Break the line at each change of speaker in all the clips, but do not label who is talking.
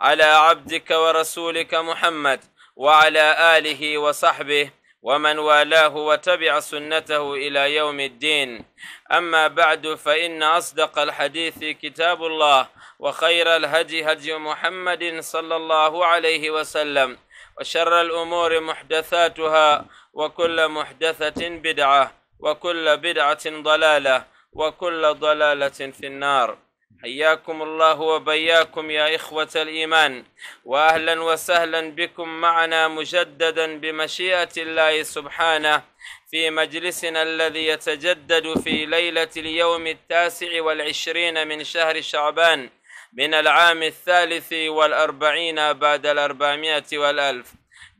على عبدك ورسولك محمد وعلى آله وصحبه ومن والاه وتبع سنته إلى يوم الدين أما بعد فإن أصدق الحديث كتاب الله وخير الهدي هدي محمد صلى الله عليه وسلم وشر الأمور محدثاتها وكل محدثة بدعة وكل بدعة ضلالة وكل ضلالة في النار حياكم الله وبياكم يا إخوة الإيمان وأهلا وسهلا بكم معنا مجددا بمشيئة الله سبحانه في مجلسنا الذي يتجدد في ليلة اليوم التاسع والعشرين من شهر شعبان من العام الثالث والأربعين بعد الأربعمائة والألف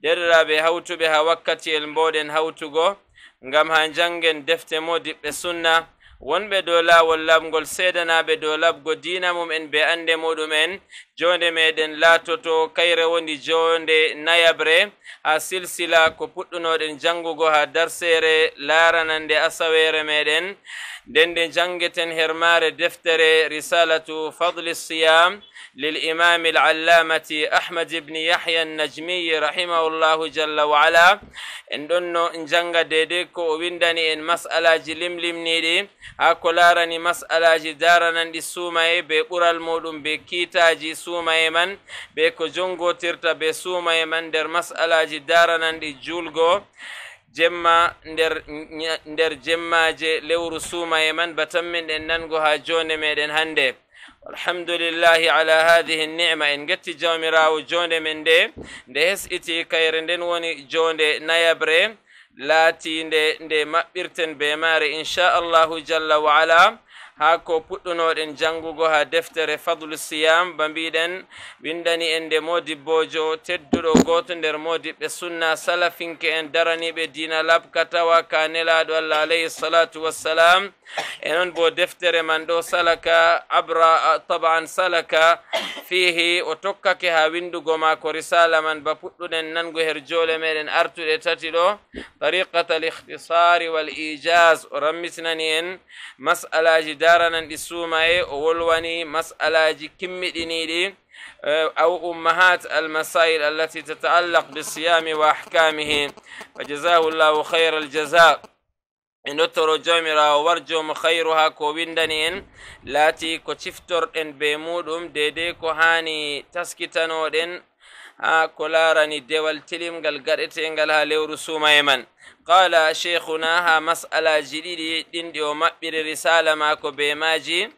درى hawtuɓe بها وكتي المبودن mboɗen hawtugo ngam ha jangen defte wonɓe dow laawol laɓgol seedanaaɓe dow laɓgo diina mum en be annde muɗum'en joonde meeɗen laatoto kayre woni joonde nayabre haa silsila ko puɗɗunooɗen janngugo haa darseere laarananɗe asaweere meeɗen nden nde jannngeten hermaare deftere risalatu fadle siyam للإمام العلامة أحمد بن يحيى النجمي رحمه الله جل وعلا إن دونه إن جنگ ديديكو ويندني إن مسألة جلم لمنيدي هاكو لارني مسألة جدارنا دي سومي بقرى المودم بكيتا جي سومي من بكو جنگو ترتا بسومي من در مسألة جدارنا دي جولغو jemma nder nder jemmaje lewru suuma e man batanmin en nango ha jone meɗen hannde الحمد لله على هذه النعمة إن قد جامرا وجوند من دي دهس إتي كيرن دين واني جوند نيابري لا تين دي, دي مأبرتن بماري إن شاء الله جل وعلا hako puɗɗunoɗen jangugo ha deftere fadlu siyam ba mbiɗen windani en nde modibbojo tedduɗo goto nder modiɓɓe sunna salafinke en daraniɓe dina lab katawa ka nelaɗo allah alayhi salatu wassalam e non bo deftere man ɗo salaka abra taban salaka fihi o tokkake ha windugo ko risala man ba puɗɗuɗen nangu her jole meɗen artuɗe tati ɗo tariqata l wal ijaz o rammitinani en masalaji da يارن السومي وولوني مسألة كم دينيدي أو أمهات المسائل التي تتعلق بالصيام وأحكامه فجزاه الله خير الجزاء نترو جامرا ورجو مخيرها كويندنين لاتي كوشفتر ان بيمودم ديدي كوهاني تسكتنودن كولارني ديوال تليم قال قرئت قال هاليور سوما يمن قال شيخنا ها مسألة جديدة دين ديو مقبر رسالة ماكو بيماجي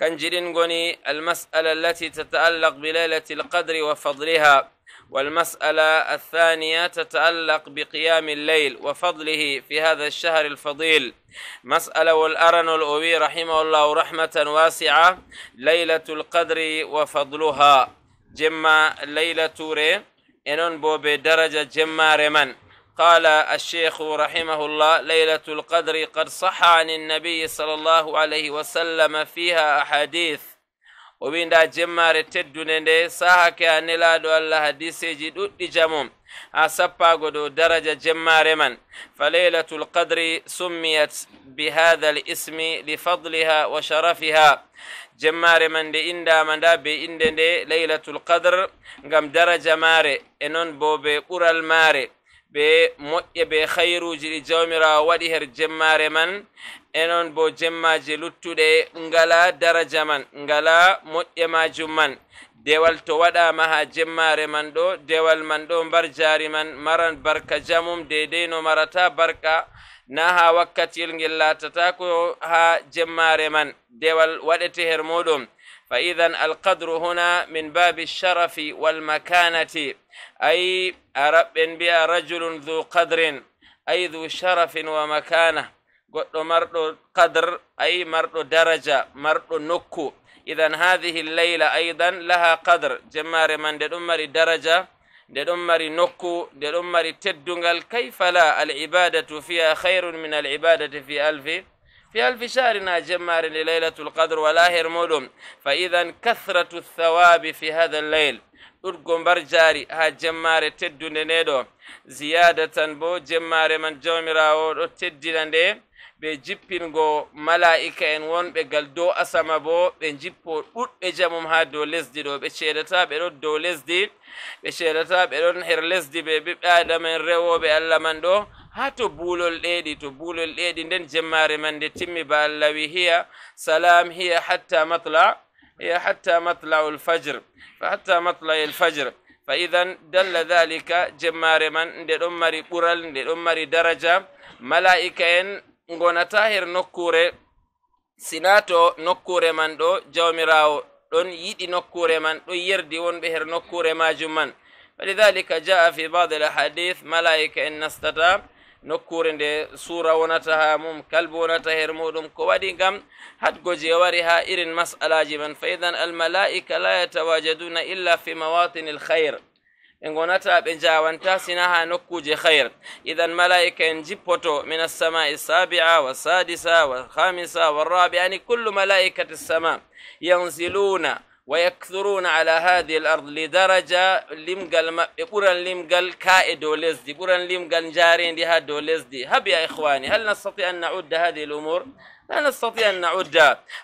كان جرين قوني المسألة التي تتعلق بليلة القدر وفضلها والمسألة الثانية تتعلق بقيام الليل وفضله في هذا الشهر الفضيل مسألة والأرن الأوي رحمه الله رحمة واسعة ليلة القدر وفضلها جمع ليلة توري إنن بو بدرجة جمع رمان قال الشيخ رحمه الله ليلة القدر قد صح عن النبي صلى الله عليه وسلم فيها أحاديث وبين جمع جمار تدنده ساهك أن لا الله حديثي جدود جمم أسبا قدو درجة جمع رمان فليلة القدر سميت بهذا الاسم لفضلها وشرفها jemmare man nde indama nda be inde nde laylatul kadre ngam daraja maare e noon bo ɓe ɓural maare ɓe moƴƴe be khayruji ɗi jawmirawo waɗi her jemmare man e noon bo jemmaji luttuɗe ngala daraja man ngala moƴƴe majum man dewal to waɗama ha jemmare man ɗo dewal man ɗo mbar jaari man maran barka jamum dedei no marata barka na ha wakkatiyel ngel latata ko ha jemmare man dewal waɗete her muɗum fa idan alqadru huna min babi sharafi walmakanati ay araɓɓen mbiya rajulun dhu kadrin ay dhu sharafin wa makana goɗɗo marɗo qadr ay marɗo daraja marɗo nokku إذا هذه الليلة أيضا لها قدر جمار من دل درجة دل أمري نكو دل تدنغل كيف لا العبادة فيها خير من العبادة في ألف في ألف شهر جمار لليلة القدر ولا هرمولم فإذا كثرة الثواب في هذا الليل ɗuɗgon برجاري ها جمار jemmare نيدو زيادة بو جمار من jemmare man be jippingo mala'ika en wonɓe gal dow asama bo ɓe jippo ɗuɗɓe jamum ha dow lesdi ɗo ɓe ceedata ɓe ɗon dow lesdi ɓe ceedata ɓe ɗon her lesdi ɓe ɓiɓɓe adamen rewoɓe allah man ɗo ha to buulol ɗeɗi to buulol ɗeɗi nden jemmare man nde timmi ba allah wi hiya salam hiya hatta matla hiya hatta matla fajr fa hatta matla fajr fa idan dalla dalika jemmare man nde ɗon mari ɓural nde ɗon mari daraja mala'ika en ngona tahir nokkure sinato nokkure man ɗo jawmirawo ɗon yiɗi nokkure man ɗo yerdi wonɓe her nokkure majum man walidhalika jaa fi badi alhadith malaika en nastata nokkure nde sura wonata ha mum kalbu wonata her muɗum ko waɗi gam hatgo wari ha irin mas'alaji man fa idan almalaika la yatawajaduna illa fi mawatin alkhayre ɓe gonata ɓe jawanta sina ha nokkuje hayr idan malaika en jippoto min assamai sabia wa sadisa wa hamisa wa rabi'a ani kullu malaikati sama yanziluna wa yakthuruna ala hadhi l ard li daraja limgal maɓɓe ɓuran limgal ka e dow lesdi ɓuran limgal jarendi ha dow lesdi habi ya ihwani hal nastati an naudda hadihi l umour لا نستطيع أن نعود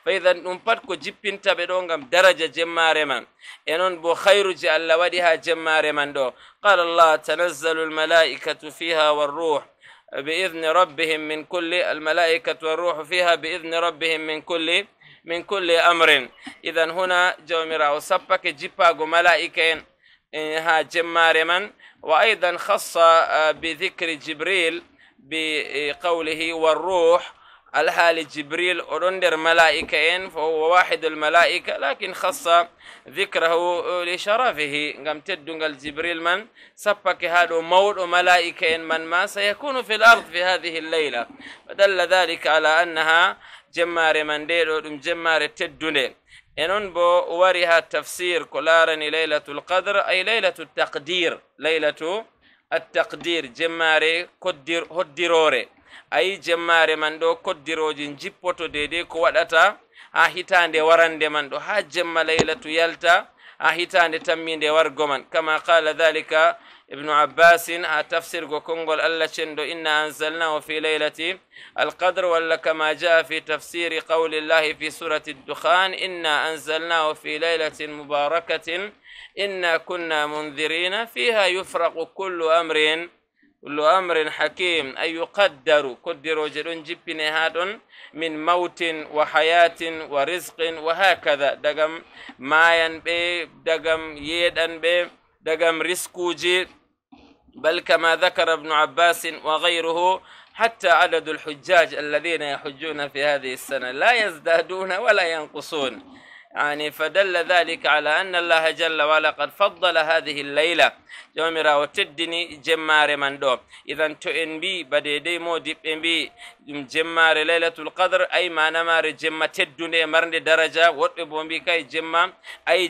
فإذا نمبركو جيبين تبدونغم درجة جمارة من ينون بو خير جعل وديها جمارة من دو قال الله تنزل الملائكة فيها والروح بإذن ربهم من كل الملائكة والروح فيها بإذن ربهم من كل من كل أمر إذا هنا جومرا وسبك جيبا ملائكة ها جمارة من وأيضا خص آه، بذكر جبريل بقوله والروح الحال جبريل أرندر ملائكة فهو واحد الملائكة لكن خص ذكره لشرفه قام تدنقل جبريل من سبك هذا موت ملائكين من ما سيكون في الأرض في هذه الليلة فدل ذلك على أنها جمار من ديلو جمار تدون إنون بو وريها التفسير كلارني ليلة القدر أي ليلة التقدير ليلة التقدير جماري قدر هدروري ayi jemmare man ɗo koddirojin jippoto dedei ko waɗata ha hitande warande man ɗo ha jemma laylatu yalta ha hitande tamminde wargo man kama qala dhalika ibnu abbasin ha tafsirgo konngol allah cenɗo inna anzalnahu fi laylati alqadre walla kama jaa fi tafsiri qawlillahi fi surati ddukhan inna anzalnahu fi laylatin mubarakatin inna kunna mundirina fiha yufraqu kullu amrin كل أمر حكيم أي يقدر قدر جلون جِبِّنِ هادون من موت وحياة ورزق وهكذا دقم مايان بي دقم يدن بي دقم رزقوجي بل كما ذكر ابن عباس وغيره حتى عدد الحجاج الذين يحجون في هذه السنة لا يزدادون ولا ينقصون يعني فدل ذلك على أن الله جل وعلا قد فضل هذه الليلة راو وتدني جمار من دو إذا تؤن بي بدي دي مو دي بي جمار ليلة القدر أي ما نمار جمع تدني مرن درجة وطبون بي كاي جمع أي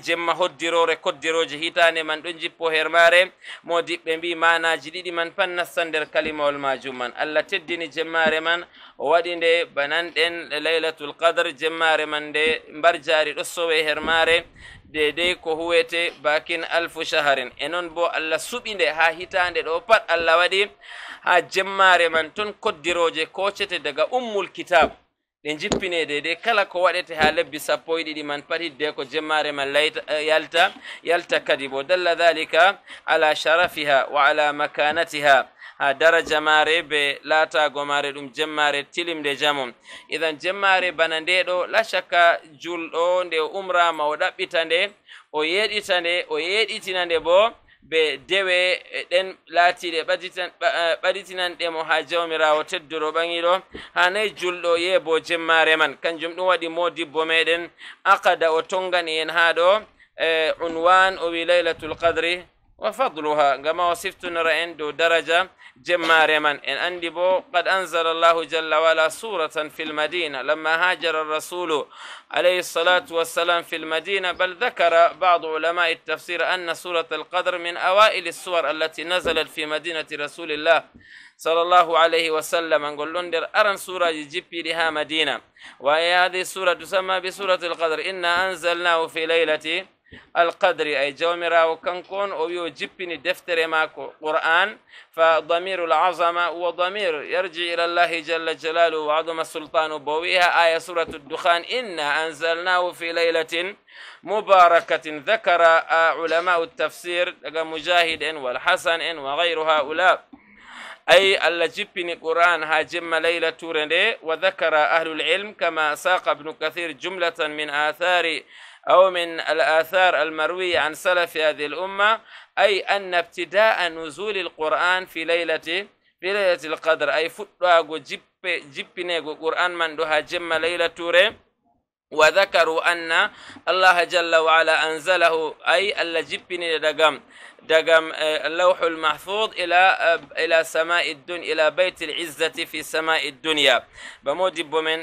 درور كد درور جهيتان من دنجي بوهر ماري مو دي بي ما ناجدي من فن نصندر كلمة والماجوم من الله تدني جمار من دي بنان ليلة القدر جمار من دي مبرجاري sowe hermare daidai ko huwete bakin alfu shaharin enon bo allah suɓi ha hitande ɗo pat allah waɗi ha jemmare man ton koddiroje kocete daga ummul kitab ɗe jippine daidai kala ko waɗete ha lebbi sappo e ɗiɗi man pat hidde ko jemmare man eh, yalta yalta kadi bo dalla dhalika ala sharafiha wa ala makanatiha ha daraja mare be latago mare ɗum jemmare tilimde jamum ithan jemmare bana ndeɗo la shakka julɗo nde o umrama o ɗaɓɓita nde o yeɗita nde o yeɗitina nde bo be dewe e ɗen laatiɗe ɓaɗitinanɗemo e, ha jawmirawo tedduɗo ɓaŋiɗo ha nayi julɗo ye bo jemmare man kanjum ɗum waɗi mo dibbo meɗen aqada o tongani en ha ɗo e, unwan o wi laylatul kadri وفضلها كما وصفت نرى عنده درجة جمع ريمان إن أندي بو قد أنزل الله جل وعلا سورة في المدينة لما هاجر الرسول عليه الصلاة والسلام في المدينة بل ذكر بعض علماء التفسير أن سورة القدر من أوائل السور التي نزلت في مدينة رسول الله صلى الله عليه وسلم نقول لهم در أرن سورة جيبي لها مدينة وهي هذه السورة تسمى بسورة القدر إنا أنزلناه في ليلة القدر أي جومرا وكنكون أو يجبني دفتر ماكو قرآن فضمير العظمة وضمير يرجع إلى الله جل جلاله وعظم السلطان بويها آية سورة الدخان إنا أنزلناه في ليلة مباركة ذكر آه، علماء التفسير مجاهد والحسن وغير هؤلاء أي الجبن قرآن هاجم ليلة تورني وذكر أهل العلم كما ساق ابن كثير جملة من آثار أو من الآثار المروية عن سلف هذه الأمة أي أن ابتداء نزول القرآن في ليلة في ليلة القدر أي فتوى جب جبنيغو قرآن من دها جم ليلة توري وذكروا أن الله جل وعلا أنزله أي الجبني دقم دقم آه، اللوح المحفوظ إلى آه، إلى سماء الدنيا إلى بيت العزة في سماء الدنيا بموجب من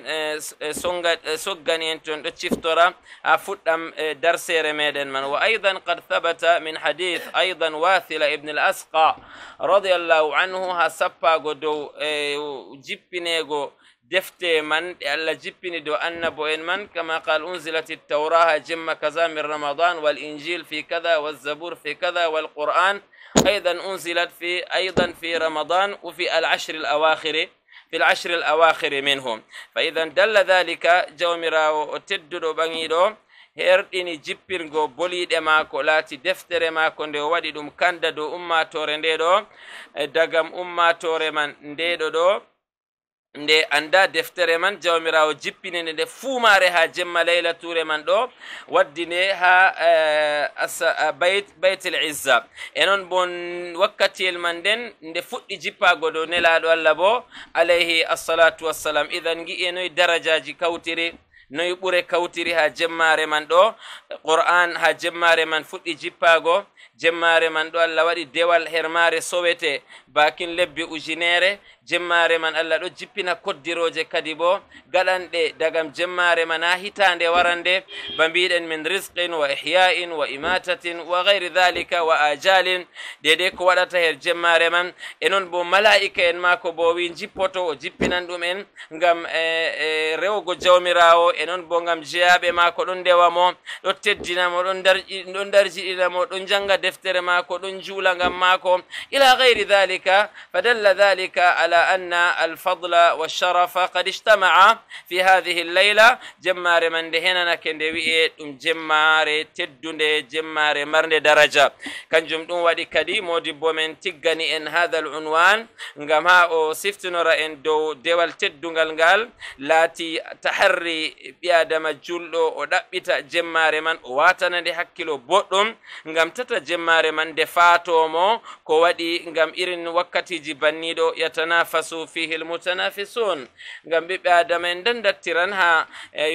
سجن تشفترا أفتم درس رميدن من وأيضا قد ثبت من حديث أيضا واثل ابن الأسقى رضي الله عنه هسبا قدو آه، جبنيغو دفت من على جبني دو ان بوين من كما قال انزلت التوراه جم كذا من رمضان والانجيل في كذا والزبور في كذا والقران ايضا انزلت في ايضا في رمضان وفي العشر الاواخر في العشر الاواخر منهم فاذا دل ذلك جومرا وتددو بانيدو هرديني جيبيرغو بولي دي ماكو لاتي دفتري ماكو ندي وادي دوم كاندا دو امه توري ندي دو امه توري من nde anda deftere man jawmirawo jippinine nde fuumare ha jemma layla ture man ɗo waddine ha eh, eh, baytel izza e noon bon wakkatiyel man nden nde fuɗɗi jippago ɗo nelaɗo allah bo alayhi assalatu wassalam idan gi'e noyi darajaji kawtiri noyi ɓure kawtiri ha jemmare man ɗo qur'an ha jemmare man fuɗɗi jippago jemmare man ɗo allah waɗi dewal hermare sowete bakin lebbi ujunere jemmare man allah ɗo jippina koddiroje kadi bo gaɗanɗe dagam jemmare man ha hitande warande ba mbiɗen min risqin wa ihya'in wa imatatin wa gayri dhalika wa ajalin dede ko waɗata her jemmare man e noon bo mala'ika en mako bo wi jippoto o jippinan ɗum en ngam e, e rewgo jawmirawo e noon bo ngam jeyaɓe mako ɗon ndewamo ɗo teddinamo ɗon darjiɗinamo ɗon janga deftere mako ɗon juula ngam mako ila gayri dhalika fadalla dalla dhalika ala أن الفضل والشرف قد اجتمع في هذه الليلة جمار من دهنا نكند ويئت ام جمار تدند جمار مرن درجة كان جمدون ودي كدي مودبو من تقني ان هذا العنوان نغم ها او سفتن دو دو ديوال تدنغل نغال لاتي تحري بيادم جلو او دابتا جمار من واتنا دي حكيلو بوتن نغم تتا جمار من دفاتو مو كو ودي نغم ارن وقتي دو يتناف يتنافس فيه المتنافسون ngam ɓiɓɓe adama en nden dattiran ha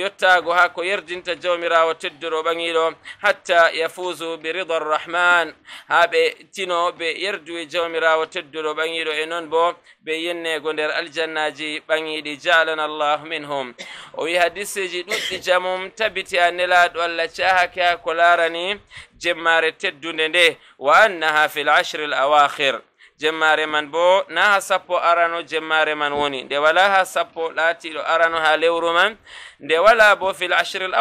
yottago ha ko yerdinta jawmirawo teddoro ɓaŋiɗo hatta yafusu bi rida arrahman ha ɓe tino ɓe yerdu e jawmirawo teddoro ɓaŋiɗo e noon bo ɓe yennego nder aljannaji ɓaŋiɗi jalana allahu minhum o wi hadisiji ɗuɗɗi jamum tabiti a nelaɗo allah cahake ha ko larani jemmare teddunde nde wa annaha fi l ashri l awakhir jemmare man bo na ha sappo arano jemmare man woni nde wala ha sappo laatiɗo arano ha lewru man nde wala bo fil ashri l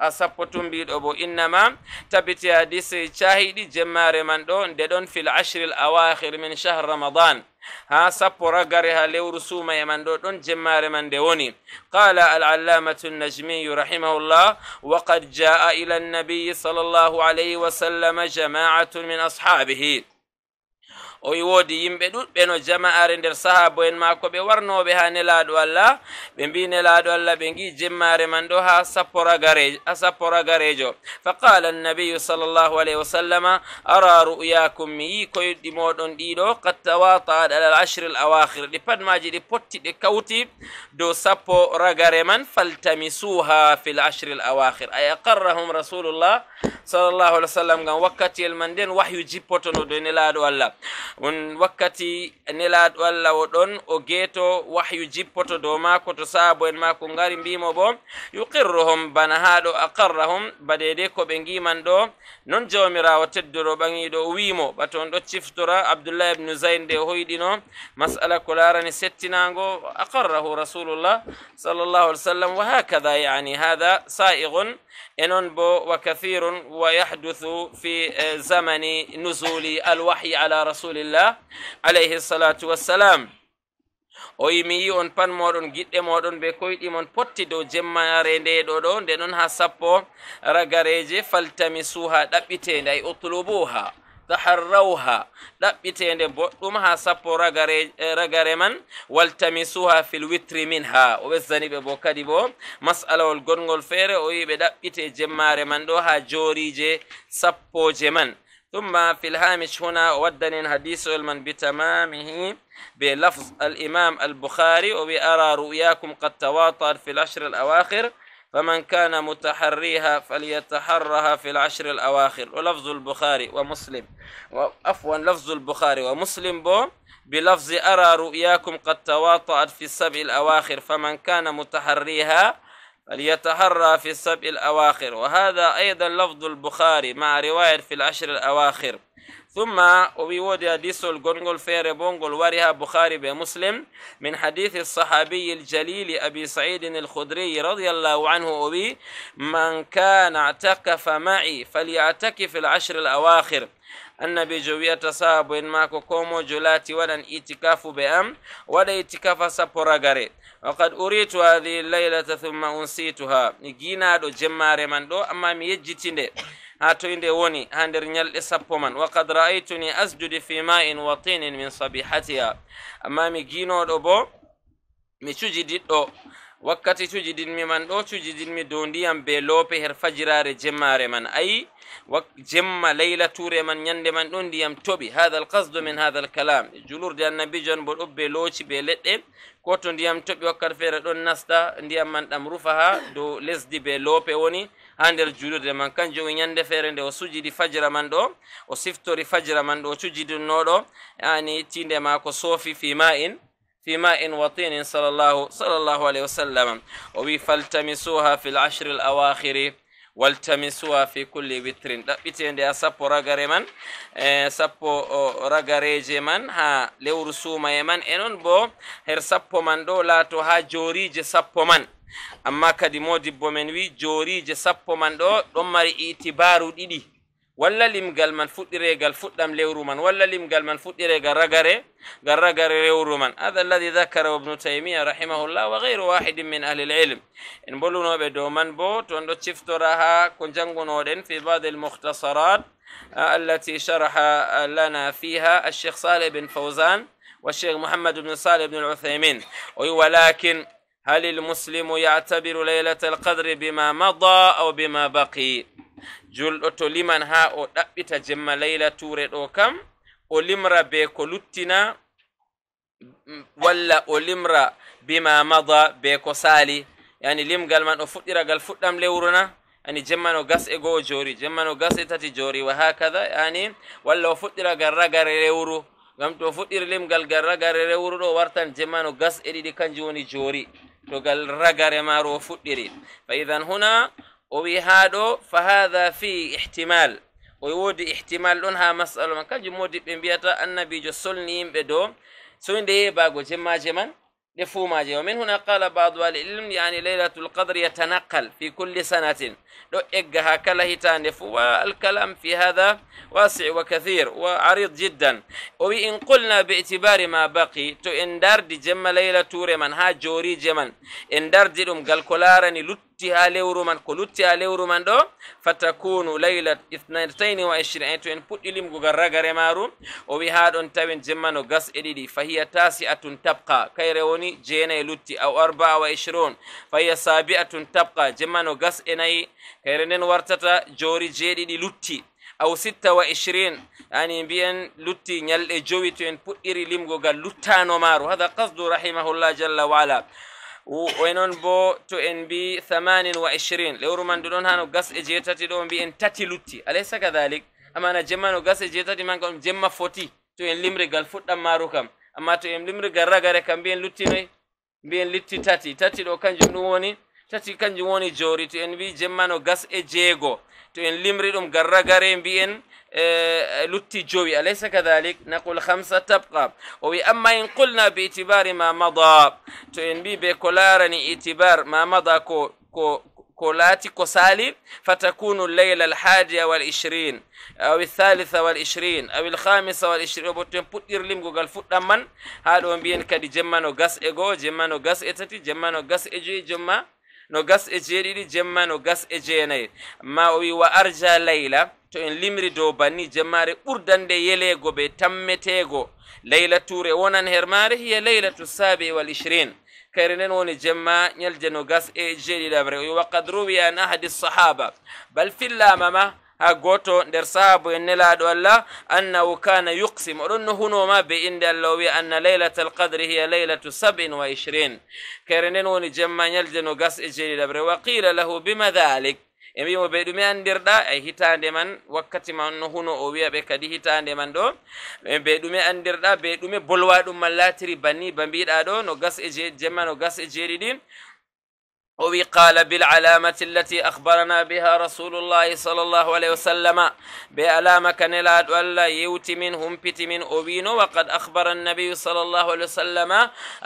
a sappo tumbiɗo bo innama tabiti hadise cahiɗi jemmare man ɗo nde ɗon fil ashri l min shahr ramadan ha sappo raggare ha lewru suumay man ɗo ɗon jemmare man nde woni qala alallamatu nnajmiyu rahimahullah wa qad jaa ila nnabiyi sallallahu llahu alayhi wa sallama jamaatun min ashabihi o wodi woodi yimɓe ɗuɗɓe no jama'are nder sahabo en maako ɓe warnoɓe ha nelaɗo allah ɓe mbi nelaɗo allah ɓe gi jemmare man ɗo ha sappo ragarejo fa qala annabiyu sall llahu alayhi wa sallama ara ru'yakum mi yi koyɗi moɗon ɗiɗo qad tawata'at al ashri l awakhir ɗi pat maji ɗi potti ɗi kawti dow sappo ragare man faltamisuha fi l ashri l awakhir ay aqarrahum rasulullah sallllahu alih wa sallam ngam wakkatiyel man nden wahyu jippotono dow nelaɗo allah un wakkati nelaɗo allah o ɗon o geeto wahyu jippoto dow maako to saabo en maako ngari mbimo bo yuqirruhum bana haa aqarrahum badede ko ɓe ngiman ɗo non jawmirawo teddoro ɓaŋiɗo o wimo ɓato on ɗo ciftora abdoullah ibnu zayn nde hoyɗino masala ko larani settinago aqarrahu rasulullah sallllahu alih w sallam wa hakada yani hada sa'igun enon bo wa kathirun wa yahduthu fi zamani nuzuli alwahyi ala rasuli rasulillah alayhi salatu wassalam o yi mi yi on pan moɗon giɗɗe moɗon ɓe koyɗi mon potti dow jemmare nde ɗo ɗo nde noon ha sappo ragareje faltami suha ɗaɓɓitende ay utlubuha taharrawha ɗaɓɓitende boɗɗum ha sappo ragare eh, man waltami suha fil witri min ha o ɓesdaniɓe bo kadi bo masalawol gonngol feere o yi ɓe ɗaɓɓite jemmare man ɗo ha joorije sappoje man ثم في الهامش هنا ودني الحديث علما بتمامه بلفظ الإمام البخاري وبأرى رؤياكم قد تواطر في العشر الأواخر فمن كان متحريها فليتحرها في العشر الأواخر ولفظ البخاري ومسلم عفوا لفظ البخاري ومسلم بو بلفظ أرى رؤياكم قد تواطأت في السبع الأواخر فمن كان متحريها فليتحرى في السبع الأواخر وهذا أيضا لفظ البخاري مع رواية في العشر الأواخر ثم وبيود يديس القنقل في ربونقل ورها بخاري بمسلم من حديث الصحابي الجليل أبي سعيد الخدري رضي الله عنه أبي من كان اعتكف معي فليعتكف العشر الأواخر annabijo wiyata sahabu en mako komojo laati waɗan itikafu ɓe am waɗa itikafa sappo ragare waqad uritu hahi laylata thumma unsituha mi guinaɗo jemmare man ɗo amma mi yejjiti nde ha toy nde woni ha nder ñalɗe sappo man waqad ra'aytuni asjudi fi ma'in watinin min sabihatiha amma mi guinoɗo bo mi cuji diɗɗo wakkati cujiɗinmi man ɗo cujiɗinmi dow ndiyam be loope her fajirare jemmare man ayi jemma laylature man ñande man ɗo ndiyam toɓi hada alkasdu min hada alkalam e julurde annabijo on bo ɗo be looci be leɗɗe ko to ndiyam toɓi wakkati feere ɗon nasta ndiyam man ɗam rufa ha dow lesdi be loope woni ha nder julurde man kanjum o e ñande feere nde o sujidi fajira man ɗo o siftori fajira man ɗo o cujidinnoɗo ani tinde ma ko soofi ma in في ماء وطين صلى الله صلى الله عليه وسلم وبفلتمسوها في العشر الأواخر waltamisuha fi kulli witrin ɗaɓɓitende ha sappo ragare man e sappo ragareje man ha lewru suuma e man e noon bo her sappo man ɗo laato ha joorije sappo man amma kadi modibbo men wi joorije sappo man ɗo ɗon mari itibaru ɗiɗi ولا لمقال من فطري قال فطم ليورومان ولا لمقال من فطري قال رقري قال رقري ليورومان هذا الذي ذكر ابن تيمية رحمه الله وغير واحد من أهل العلم إن بلونا بدومان بوت وندو تشفت راها كنجنغون في بعض المختصرات التي شرح لنا فيها الشيخ صالح بن فوزان والشيخ محمد بن صالح بن العثيمين ولكن هل المسلم يعتبر ليلة القدر بما مضى أو بما بقي جلوت لمن ها أو دبت جمع ليلة تورد أو كم بيكو بيكولوتنا ولا أولمرا بما مضى بيكو سالي يعني لم قال من أفتر قال فتنام لورنا يعني جمع نو قس إغو جوري جمع نو قس إتاتي جوري وهكذا يعني ولا أفتر قال رقر لورو قمت أفتر لم قال قال رقر لورو وارتان جمع نو قس إريد كان جوني جوري تقل رقر ما فدري فإذا هنا وبي هادو فهذا في احتمال ويود احتمال لونها مسألة ما كان جمودي بمبيتا أن نبي جسولني بدو سويندي باقو جما جمان لفوماجي ومن هنا قال بعض أهل العلم يعني ليلة القدر يتنقل في كل سنة لو إجها كله تانف الكلام في هذا واسع وكثير وعريض جدا وإن قلنا باعتبار ما بقي تو إن دار دي جم ليلة تور من ها جوري جمن إن دار دي لم قال كلارني لت lutti ha lewru man ko lutti ha lewru man ɗo fatakunu layla ithnatayni wa ishirin e to en puɗɗi limgugal ragare maru o wi ha ɗon tawen jemma no gas e ɗiɗi fahiya tasi atun tabqa kayre woni jeenayi e lutti aw arbaa wa ishirun fahiya saabi atun tabqa jemma no gas e nayi kayre nden wartata joori jeeɗiɗi lutti aw sitta wa ishirin ani mbiyen lutti ñalɗe jowi to en puɗɗiri limgugal luttano maru hada kasdu rahimahullah jalla wa ala e noon bo to en mbi thamanin wa ichirin lewru man ɗo ɗon hano gas e jeetati ɗo mbi'en tati lutti alaysa kadalik amana jemma no gas e jeetati manka ɗum jemma foti to en limrigal fuɗɗan maaru kam amma to en limrigal ragare kam mbi'en lutti noy mbi'en litti tati tati ɗo kanjum ɗum woni tati kanjum woni jori to en mbi jemma no gas e jeego تو ان لمري دوم غرغارين بين آه، لوتي جوي اليس كذلك نقول خمسه تبقى اما ان قلنا باعتبار ما مضى تو ان بي بكولارني اعتبار ما مضى كو كو كولاتي كو سالي فتكون الليله الحادية والعشرين او الثالثة والعشرين او الخامسة والعشرين او تو بوت ايرليم جوجل فوت دمان هادو بين كدي جمانو غاس ايجو جمانو غاس اتاتي جمانو غاس ايجو جمانو nogas e jeeɗiɗi jemma nogas e jeenayi ma o wi wa arja layla to en limri dow banni jemmare ɓurdande yeleego ɓe tammetego laylatoure wonan her mare hiya laylatu sabi wal ishrin kayre nden woni jemma ñalde nogas e jeeɗiɗaɓre o wi wa qad ruwiya an ahadi sahaba bal fillamama ha goto nder sahabu en nelaɗo allah annahu kana yuksim oɗon no hunoma be inde allah o wi anna laylat alqadre hiya laylatu sab'in wa ishrin kare nden woni jemma ñalde no gas e jeeɗiɗaɓre wa qila lahu bima dhalik e mbimo ɓe ɗume andirɗa e hitande man wakkati ma no huno o wiya ɓe kadi hitande man ɗo ɓe ɗume andirɗa ɓe ɗume bolwa ɗum man latiri banni ba mbiɗa ɗo no gas e jemma no gas e jeeɗiɗi وقال بالعلامة التي أخبرنا بها رسول الله صلى الله عليه وسلم بألامة كنلاد ولا يوت منهم بت من أبين وقد أخبر النبي صلى الله عليه وسلم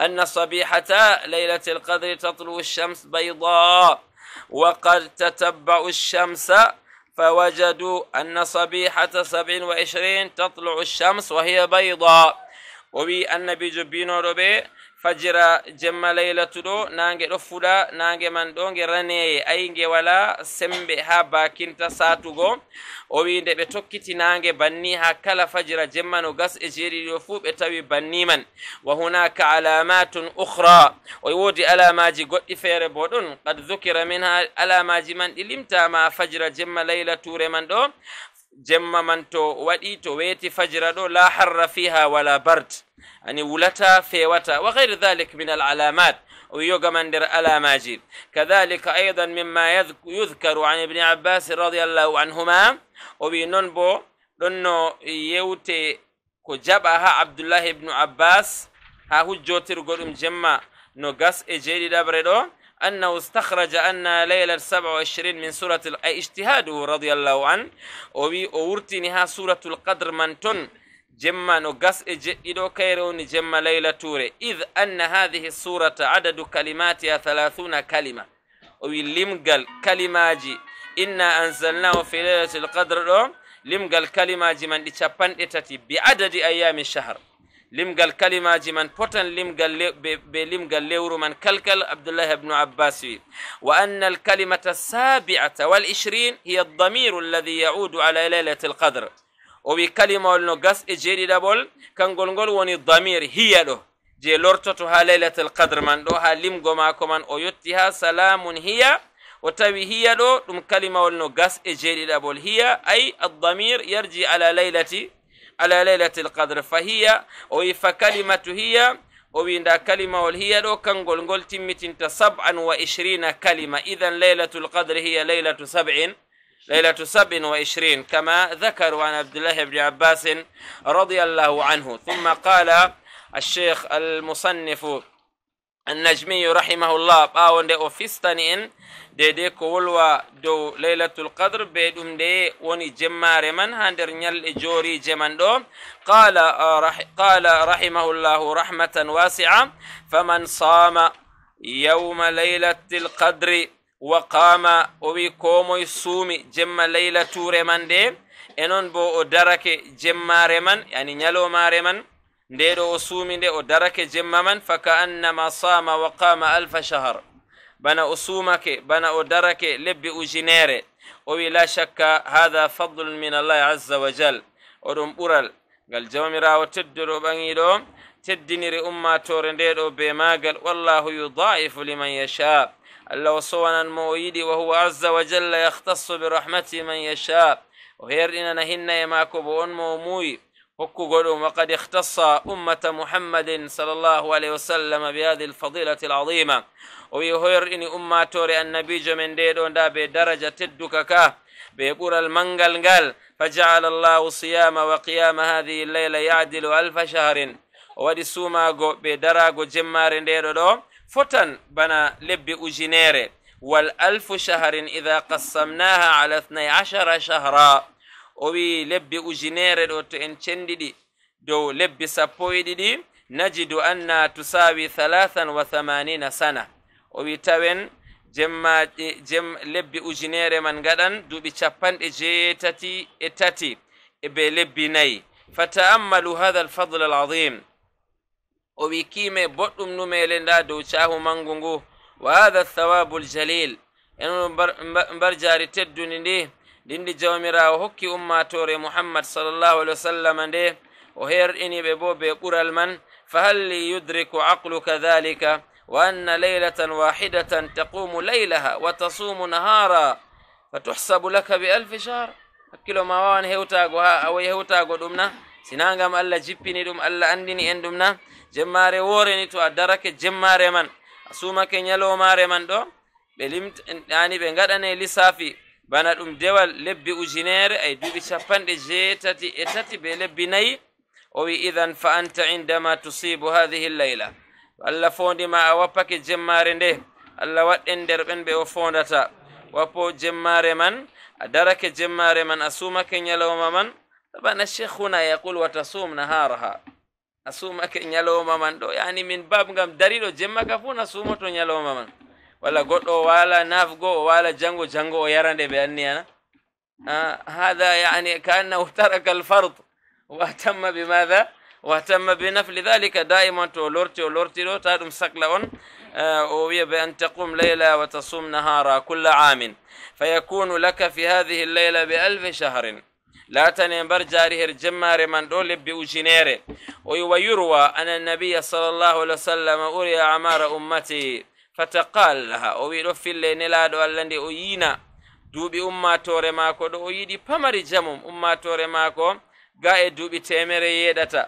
أن صبيحة ليلة القدر تطلع الشمس بيضاء وقد تتبع الشمس فوجدوا أن صبيحة سبع وعشرين تطلع الشمس وهي بيضاء وبي النبي بجبين ربي fajira jemma laylatu ɗo nange ɗo fuɗa nange man ɗo nge raneye ayi nge wala sembe ha bakinta satugo o wi nde ɓe tokkiti nange banni ha kala fajira jemma no gas e jeeɗiɗo fuu ɓe tawi banni man wa hunaka alamatun ukhra o wodi alamaji goɗɗi feere bo ɗon qad dukira min ha alamaji man ɗi limtama fajira jemma laylature man ɗo jemma man to waɗi to weeti fajira ɗo la harra fiha wala bart ani wulata fewata wa gayre dhalik min al alamat o wiyoga man nder alamaji kadhalika aidan mimma yudhkaru an ibni abbas radiallahu anhuma o wi noon bo ɗon no yewte ko jaɓa ha abdoullahi ibnu abbas ha hujjotirgo ɗum jemma no gas e jeeɗiɗaɓre ɗo أنه استخرج أن ليلة 27 من سورة الاجتهاد اجتهاده رضي الله عنه وورتنها سورة القدر من تن جمع نقص إجئدو كيرون جمع ليلة توري إذ أن هذه السورة عدد كلماتها ثلاثون كلمة ويلمقل كلماجي إنا أنزلناه في ليلة القدر لمقل كلماجي من إتشابان إتتي بعدد أيام الشهر لمقال كلمة جمن بوتن لمقال بلمقال لورو من كلكل عبد الله بن عباس وأن الكلمة السابعة والعشرين هي الضمير الذي يعود على ليلة القدر وبكلمة النقص إجيري دابول كان قول نقول وني الضمير هي له جي لورتوتها ليلة القدر من دوها لمقو معكم من أيوتها سلام هي وتوي هي له دم كلمة والنقص إجيري دابول هي أي الضمير يرجي على ليلة على ليلة القدر فهي أو فكلمة هي إن كلمة والهي لو كان قول قول تمت سبعا وعشرين كلمة إذا ليلة القدر هي ليلة سبع ليلة سبع وعشرين كما ذكروا عن عبد الله بن عباس رضي الله عنه ثم قال الشيخ المصنف النجمي رحمه الله باون دي اوفيستاني ان دي دي كولوا دو ليله القدر بيدوم دي وني جمار من هاندر نيل جوري جمان دو قال آه، رح قال رحمه الله رحمه واسعه فمن صام يوم ليله القدر وقام وبيكومو يصومي جم ليله رمان دي انون بو دركي جمار من يعني نيلو مار من ndeɗo o suumi nde o darake jemma man fa ka annama sama wa qama alfa shahar bana o suumake bana o darake lebbi ujunere o wi la shakka hada fadlun min allahi azza wa jal oɗon ɓural ngal jawmirawo tedduɗo ɓaŋiɗo teddiniri ummatore nde ɗo be magal wallahu yudaifu liman yasha allah o sowanan mo o yiɗi wa huwa azza wa jalla yahtassu bi rahmatihi man yasha o herɗinana hinna e maako bo on mo o muuyi وكقولهم وقد اختص أمة محمد صلى الله عليه وسلم بهذه الفضيلة العظيمة ويهير إني توري النبي جمن ديدون دا بدرجة الدككة بيقول المنقل قال فجعل الله صيام وقيام هذه الليلة يعدل ألف شهر ودي سوما بدراغو جمار ديدون فتن بنا لب أجنيري والألف شهر إذا قسمناها على 12 شهرا o wi lebbi ujunere ɗo to en cendiɗi dow lebbi sappo e ɗiɗi najidu anna tusawi halathan wa thamanina sana o wi tawen jemmaje jem lebbi ujunere man gaɗan duuɓi capanɗe jeetati e tati ebe lebbi nayyi fa taammalu hatha alfadle alazim o wi kiime boɗɗum numele nda dow caahu mangu ngu wa hatha athawabu aljalil en mbar jaari teddundi ndi dindi jawmirawo hokki ummatore muhammad sallllahu alih wa sallam nde o herɗiniɓe bo be ɓural man fa halli yudriku aqluka dhalika wa anna leylatan wahidatan taqumu leylaha wa tasumu nahara fa tuhsabu laka bi alfi shahr hakkilo ma wawan hewtago ha awoy hewtago ɗum na sinagam allah jippini ɗum allah andini en ɗum na jemmare woreni to a darake jemmare man a sumake ñalomare man ɗo ɓe limtani ɓe gaɗane lissafi bana ɗum dewal lebbi ujunere ay e duuɓi capanɗe jeetati e tati be lebbi nayi o wi idan fa anta indama tusibu hadihi leyla allah fondima a wappake jemmare nde allah waɗɗen nder ɓen ɓe o fondata wappo jemmare man a darake jemmare man a sumake ñalawma man sabana cheikhuna yaqul wata tasum naharaha a sumake ñalawma man ɗo yani min bab gam dariɗo jemma ka fuu na sumoto ñalawma man walla goɗɗo o wala nafgo o wala jango jango o yara nde ɓe anni ana hada yani ka annahu taraka alfard wa tamma be matha wa tamma be nafli dhalika daiman to o lorti o lorti ɗo ta ɗum sahla on o wiya be an taqum leyla wa tasum nahara kulla amin fa yakunu laka fi hadihi lleyla be alfi shahrin laatan e mbar jaari her jemmare man ɗo lebbi ujunere o yi wa yurwa ana annabiya sall llahu alih wa sallam uriya amara ummati fatakallaha o wi ɗo fille nelaɗo allah nde o yiina duuɓi ummatore maako ɗo o yiɗi pamari jamum ummatore maako ga e duuɓi temere yeeɗata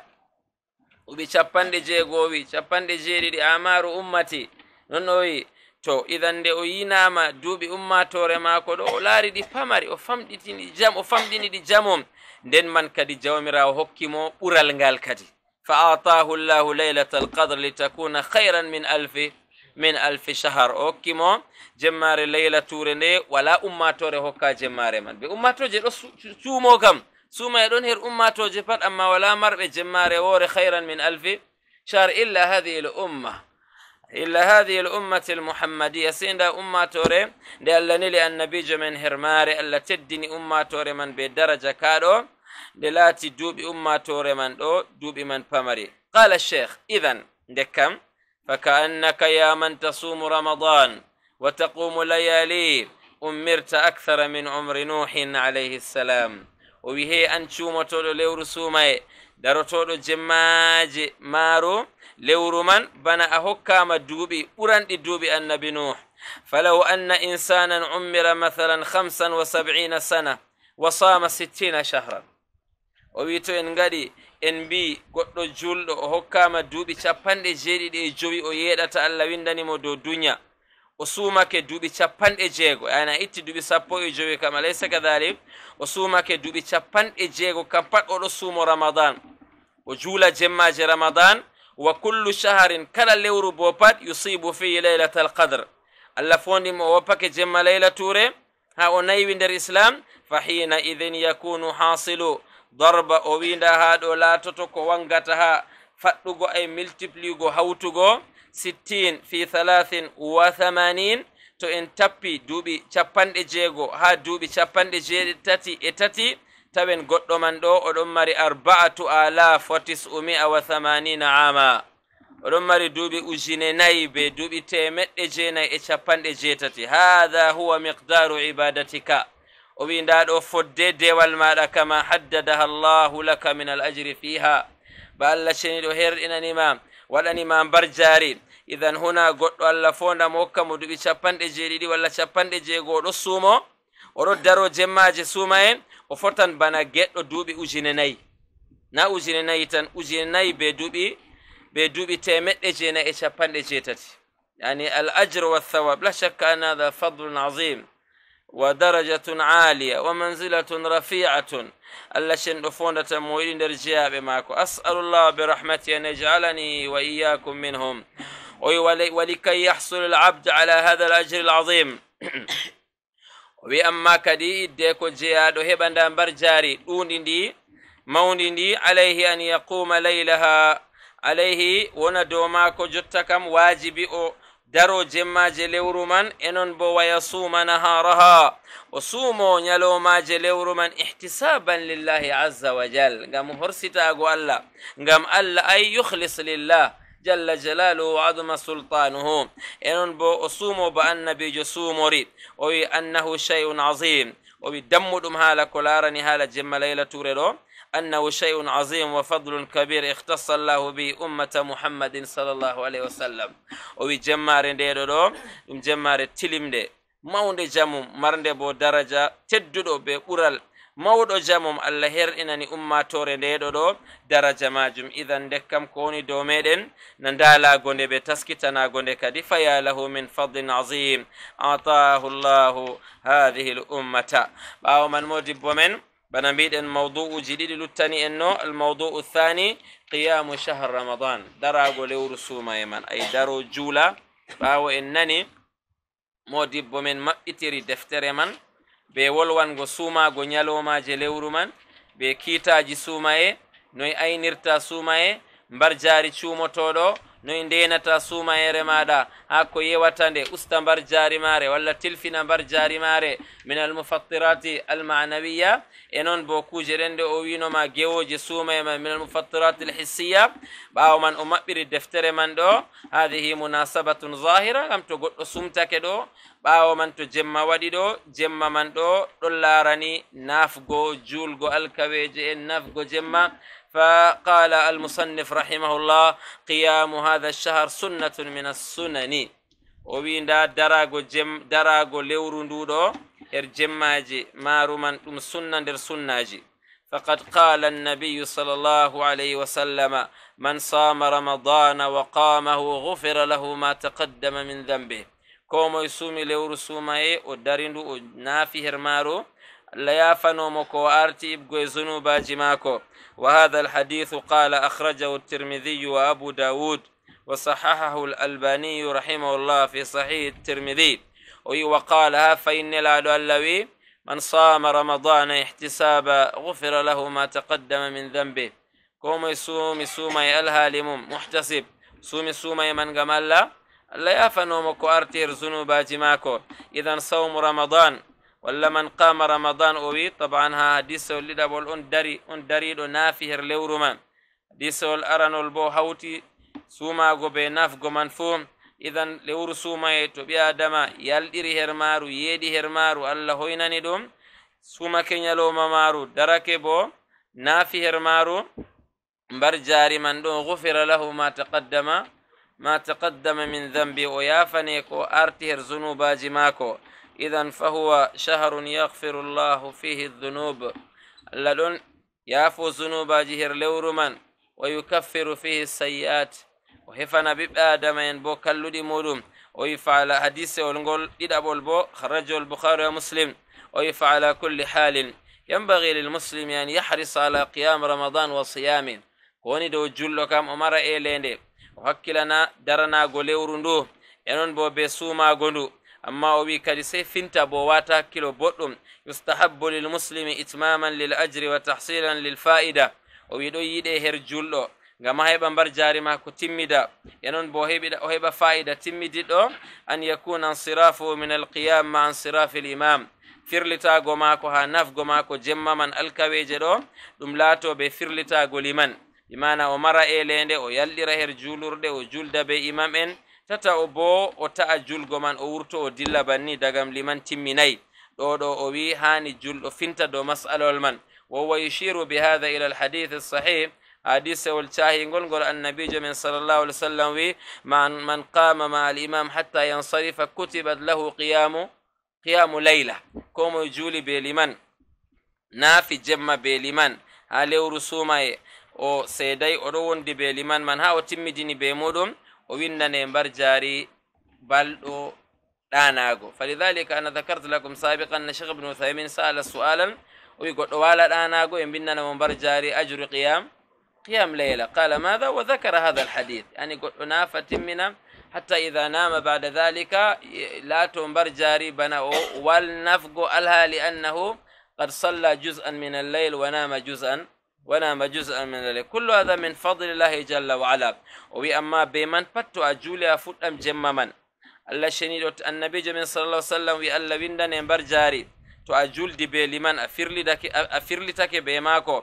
uɓi capanɗe jeegowi capanɗe jeeɗiɗi amaru ummati non o wi to idan nde o yinama duuɓi ummatore maako ɗo o laari ɗi pamari o famɗitini jam o famɗini ɗi jamum nden man kadi jawmirawo hokkimo ɓural ngal kadi fa atahu llahu laylat alqadre litakuna hayran min alfi min alfi shahar o hokkimo jemmare leylatore nde wala ummatore hokka jemmare man ɓe ummatoje ɗo cuumo kam suuma e ɗon her ummatoje pat amma wala marɓe jemmare woore hayran min alfi shahar illa hadihi l umma illa hadihi l ummati l muhammadiya sey nda ummatore nde allah neli annabijo men hermare allah teddini ummatore man be daraja kaɗo nde laati duuɓi ummatore man ɗo duuɓi man pamari qala cheikh idan nde kam فكأنك يا من تصوم رمضان وتقوم لياليه أمرت أكثر من عمر نوح عليه السلام وبه أن تشوم تولو لور سومي دارو تولو جماج مارو لور من بنا أهكام الدوبي أران أن نبي نوح فلو أن إنسانا عمر مثلا خمسا وسبعين سنة وصام ستين شهرا وبيتو إن قدي en mbi goɗɗo julɗo o hokkama duuɓi capanɗe jeeɗiɗi e jowi o yeɗata allah windanimo dow duniya o suumake duuɓi capanɗe jeego yana itti duuɓi sappo e jowi kam alaysa kadalik o suumake duuɓi capanɗe jeego kam pat oɗo suumo ramadan o juula jemmaje ramadan wa kullu shaharin kala lewru bo pat yusibu fihi laylata Allah allah fondimo o woppake jemma laylature ha o naywi nder islam fa hina idin yakunu hasilu darba o wi nda ha ɗo laatoto ko wangata ha faɗɗugo ay e multipligo hawtugo sittin fi halathin wa thamanin to en tappi duuɓi capanɗe jeego ha duuɓi capanɗe jeetati e tati tawen goɗɗo man ɗo oɗon mari arba'atu alaf wa tis'umi'a wa thamanina ama oɗon mari duuɓi ujine nayi be duuɓi temeɗɗe jeenayi e capanɗe jeetati hatha huwa miqdaru ibadatika وبين دادو فدد ديوال مالا كما حددها الله لك من الأجر فيها بألا شنيدو هير إن نمام والأنمام برجاري إذن هنا قد والله فونا موكا مدو بشابان إجيري دي والله شابان إجيري قد سومو ورد درو جمع جسومين وفرطان بنا جيت ودوبي أجينيني نا أجينيني تن أجينيني بدوبي بدوبي تيمت إجيني إشابان إجيتت يعني الأجر والثواب لا شك أن هذا فضل عظيم ودرجة عالية ومنزلة رفيعة اللشن رفونة مويلين درجيا بماكو أسأل الله برحمتي أن يجعلني وإياكم منهم ولكي يحصل العبد على هذا الأجر العظيم وأما كدي إديكو جياد هبان دان برجاري دوندي دي موندي عليه أن يقوم ليلها عليه وندوماكو جتكم واجبي أو درو جماجه لورومن انن بو ويصوم نهارها وصومو ما ماجه لورومن احتسابا لله عز وجل قام هرستا اقو الله قام الله اي يخلص لله جل جلاله وعظم سلطانه انن بو اصومو بان بجسوم ريد وي انه شيء عظيم وبدم دم هالا كولارني هالا جم ليله توريدو أنه شيء عظيم وفضل كبير اختص الله به أمة محمد صلى الله عليه وسلم وبجمار ديرو دو جمار تلم دي ماوند جامو مارند بو درجة تددو بي قرال ماوند جامو الله هير إناني أمة تور ديرو دو درجة ماجم إذا ندكم كوني دوميدن نندالا قوند بي تسكتنا قوند كدي فيا له من فضل عظيم أعطاه الله هذه الأمة باو من مودي بومن bana mbiɗen mawdu'uji ɗiɗi luttani en no almawdu'u thani qiyamu chahre ramadan darago lewru suuma e man ay daro juula ɓaawo en nani mo dibbo men maɓɓitiri deftere man be wolwango suumago ñalomaje lewru man be kiitaji suuma e noye aynirta suuma e mbar jaari cuumotoɗo noyi ndenata suuma yere maɗa ha ko yewata nde usta mbar jari mare walla tilfina mbar jari mare min almufattirati almanawiya e noon bo kuje ɗen nde o winoma gewoji suumae ma min almufattirati alhissiya ɓawo man o maɓɓiri deftere man ɗo hadihi munasabatun zahira gam to goɗɗo sumtake ɗo ɓawo man to jemma waɗi ɗo jemma man ɗo ɗon larani nafgo julgo alkaweje en nafgo jemma فقال المصنف رحمه الله قيام هذا الشهر سنة من السنن وبين دراغو جم دراغو لورو ندودو ارجماجي مارومان ام سنة در سناجي فقد قال النبي صلى الله عليه وسلم من صام رمضان وقامه غفر له ما تقدم من ذنبه كومو يسومي لورسومي سوماي ودارندو نافي هرمارو ليافنو كو ارتي ابقوي زنوبا باجماكو وهذا الحديث قال أخرجه الترمذي وأبو داود وصححه الألباني رحمه الله في صحيح الترمذي ها فإن لا اللوي من صام رمضان احتسابا غفر له ما تقدم من ذنبه كوم يسوم سوم يألها لمم محتسب سوم سوم يمن قمال لا يفنو مكو أرتير ذنوبا ماكو إذا صوم رمضان ولا من قام رمضان أوي طبعا ها حديث اللي دبل أن دري أن دري دو نافه لورما حديث الأرن البو هوتي سوما غبي ناف غمان فوم إذن لور سوما يتبيا دما يالدري هرمارو يدي هرمارو الله هو ينني دوم سوما كنيلو مامارو درك بو نافي هرمارو بر جاري من دون غفر له ما تقدم ما تقدم من ذنبي ويافني كو أرتهر زنوبا جماكو إذا فهو شهر يغفر الله فيه الذنوب لدن يافو ذنوب جهر لورمان ويكفر فيه السيئات وهفنا آدم ينبو كاللدي مولوم ويفعل حديث ولنقول إدابول بو خرجه البخاري ومسلم ويفعل كل حال ينبغي للمسلم أن يحرص على قيام رمضان وصيامه كوني دو جلو كام o mara elende o hakkilana daranago lewru ndu e بسوما bo amma o wi kadi sey finta bo wata hakkilo boɗɗum yustahabbu lil muslimi itmaman lil ajri wa tahsilan lil fa'ida o wi ɗon yiɗe her julɗo ngam a heɓa mbar jaari ma ko timmida e noon bo o heɓa fa'ida timmididɗo an yakuna ansirafu min alqiyam ma ansirafi l imam firlitago maako ha nafgo maako jemma man alkaweje ɗo ɗum laatoɓe firlitago liman imana o mara elende o yalɗira her julurɗe o julda be imam en tata o bo o ta'a julgo man o wurto o dilla banni dagam liman timminayi ɗo ɗo o wi hani julɗo finta dow mas'alol man wowa yushiru bihada ila alhadith sahih hadisewol cahingol ngol annabijo min sallllahu alih w sallam wi man qama ma alimam hatta yansarifa kutibat lahu qiyamu qiyamu layla ko moye juuli be liman naafi jemma be liman ha lewru suuma o seeday oɗo wondi be liman man ha o timmidini be muɗum o windane mbar jaari balɗo ɗanago falidhalika ana dhakartu lakum sabiqan na cheikh ibnu uthaymin sala su'alan o wi goɗɗo wala ɗanago e bindanamo mbar jaari ajru qiyam قيام ليلة قال ماذا وذكر هذا الحديث يعني قلت نافة تمنا حتى إذا نام بعد ذلك لا تنبر جاري بناه والنفق ألها لأنه قد صلى جزءا من الليل ونام جزءا ونام جزءا من ذلك كل هذا من فضل الله جل وعلا وبأما بمن فتو أجوليا فتم جمما الله شنيد النبي جميل صلى الله عليه وسلم وألا ويندن ينبر جاري تو أجول دي بي لمن أفر لتك بيماكو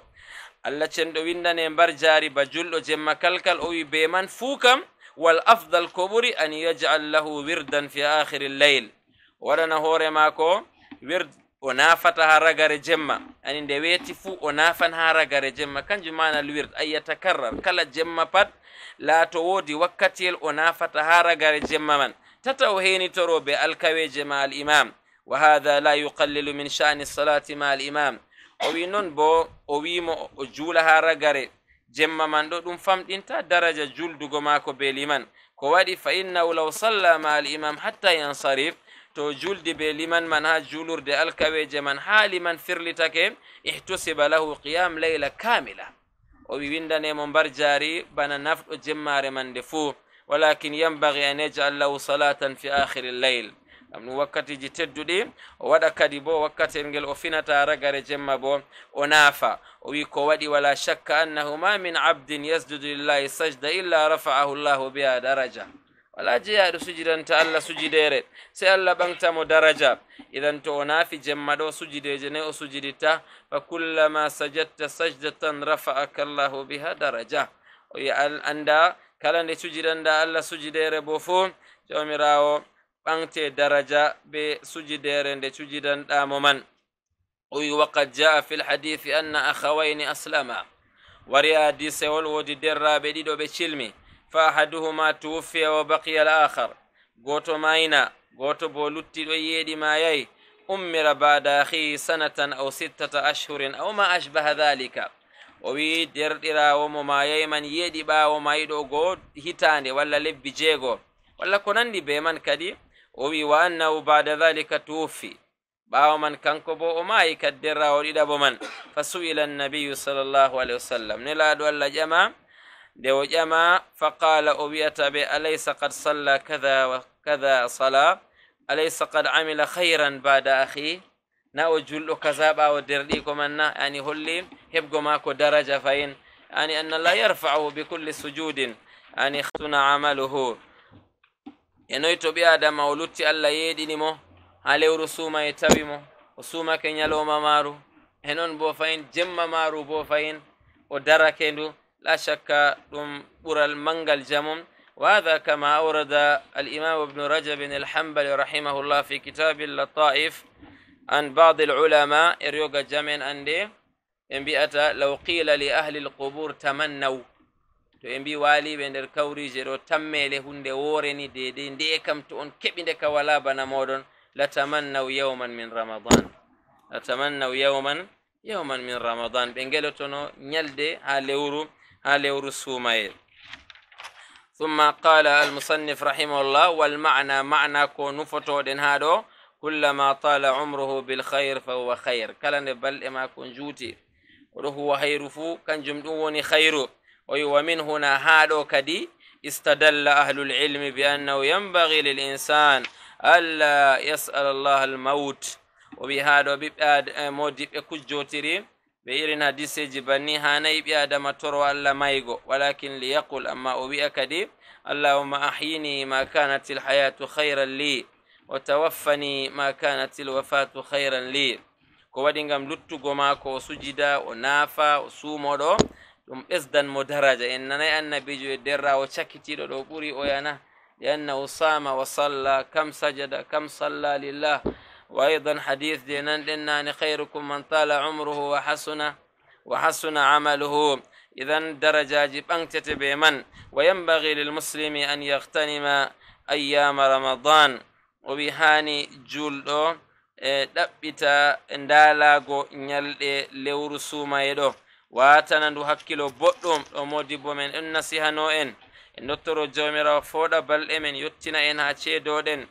الله شنيد ويندن ينبر جاري بجول جمع كالكال أوي بمن فوكم والأفضل كبري أن يجعل له وردا في آخر الليل ورنا هوري ماكو ورد onafata nafata ha ragare jemma ani nde weti fu onafan nafan ha ragare jemma kanjum mana lwird an yatakarrar kala jemma pat laato woodi wakkatiyel o onafata ha ragare jemma man tata o heenitoro be alkaweje ma al imam wa hadha la yuqallilu min sha'ni salati ma al imam o wi non bo o wimo o juula ha ragare jemma man ɗo ɗum famɗinta daraja juldugo mako be liman ko waɗi fa innahu law salla ma al imam hatta yansarif تو جول دي بي لمن من ها جولور دي الكوي جمن حالي من فرلي تاكي احتسب له قيام ليلة كاملة وبيوندان يمون برجاري بنا نفط جمار من دفو ولكن ينبغي أن يجعل له صلاة في آخر الليل أمن وقت جتد دي ودا كدبو وقت انجل وفينا تارقر جمع بو ونافا ويكو ودي ولا شك أنه ما من عبد يسجد لله سجد إلا رفعه الله بها درجة wala jeyaɗo sujidanta allah sujidere sey allah ɓantamo daraja idan to o naafi jemma ɗo sujideje nayi o sujiditta fa kullama sajadta sajdatan rafa'aka llahu biha daraja o yi anda kala nde sujidanɗa allah sujidere bo fo jawmirawo ɓante daraja be sujidere nde sujidanɗamo man o yi waqad jaa fi lhadithi anna akhawayni aslama wari hadisewol woodi derraɓe ɗiɗo ɓe cilmi فأحدهما توفي وبقي الآخر غوتو ماينا غوتو بولوتي دو يدي ما يي بعد أخي سنة أو ستة أشهر أو ما أشبه ذلك وي دير إرا وما ما من يدي با وما دو غو هتاني ولا لب بجيغو ولا كنان دي بيمن كدي وي وانا بعد ذلك توفي باو من كانكو بو وما يكدر راو من فسئل النبي صلى الله عليه وسلم نلاد ولا جماعه دو جمع فقال أبيت به أليس قد صلى كذا وكذا صلاة أليس قد عمل خيرا بعد أخي ناو جل كذابا ودرديكم أنه يعني هلي هبقوا ماكو درجة فين يعني أن الله يرفعه بكل سجود يعني خطنا عمله yanoyto ɓi adama o الله يديني مو mo ha يتبي مو e tawi mo o suumake ñalowma maaru e noon لا شك لهم برا المنقى الجمم وهذا كما أورد الإمام ابن رجب بن الحنبل رحمه الله في كتاب اللطائف عن بعض العلماء إريوغا جمين أندي إن بيأتا لو قيل لأهل القبور تمنوا تو إن بي والي بين الكوري جيرو تمي لهن دي ووريني دي دين دي كم تون كبين دي كوالا بنا مودون لتمنوا يوما من رمضان لتمنوا يوما يوما من رمضان بين قيلو تونو نيال دي هالي ورو مايل ثم قال المصنف رحمه الله والمعنى معنى كون دين هادو كلما طال عمره بالخير فهو خير كلا بل إما كون جوتي وهو خير فو كان جمدوني خير ومن هنا هادو كدي استدل أهل العلم بأنه ينبغي للإنسان ألا يسأل الله الموت وبهذا بيبقى مودي بكوجوتيري ɓe irin hadiseji banni hanayi ɓi adama toro allah maygo walakin liyaqul amma o wi'a kadi allahuma ahyini ma kanat ilhayatu hayran li o tawaffani ma kanat ilwafatu hayran li ko waɗi gam luttugo mako o sujida o naafa o sumoɗo ɗum ɓesdan mo daraja en nanayi annabijo e derrawo cakkitiɗo ɗo ɓuri o yana lianna usama wa salla kam sajada kam salla lillah وأيضا حديث دينان إن خيركم من طال عمره وحسن وحسن عمله إذا درجة جبان تتبيمن وينبغي للمسلم أن يغتنم أيام رمضان وبهاني جلدو ɗaɓɓita ndalago ñalɗe lewru sumaye ɗo watana ndu hakkilo boɗɗum ɗo modibbo men ɗon nasihano en en dottoro jomirawo foɗa balɗe men yettina en ha ceedoɗen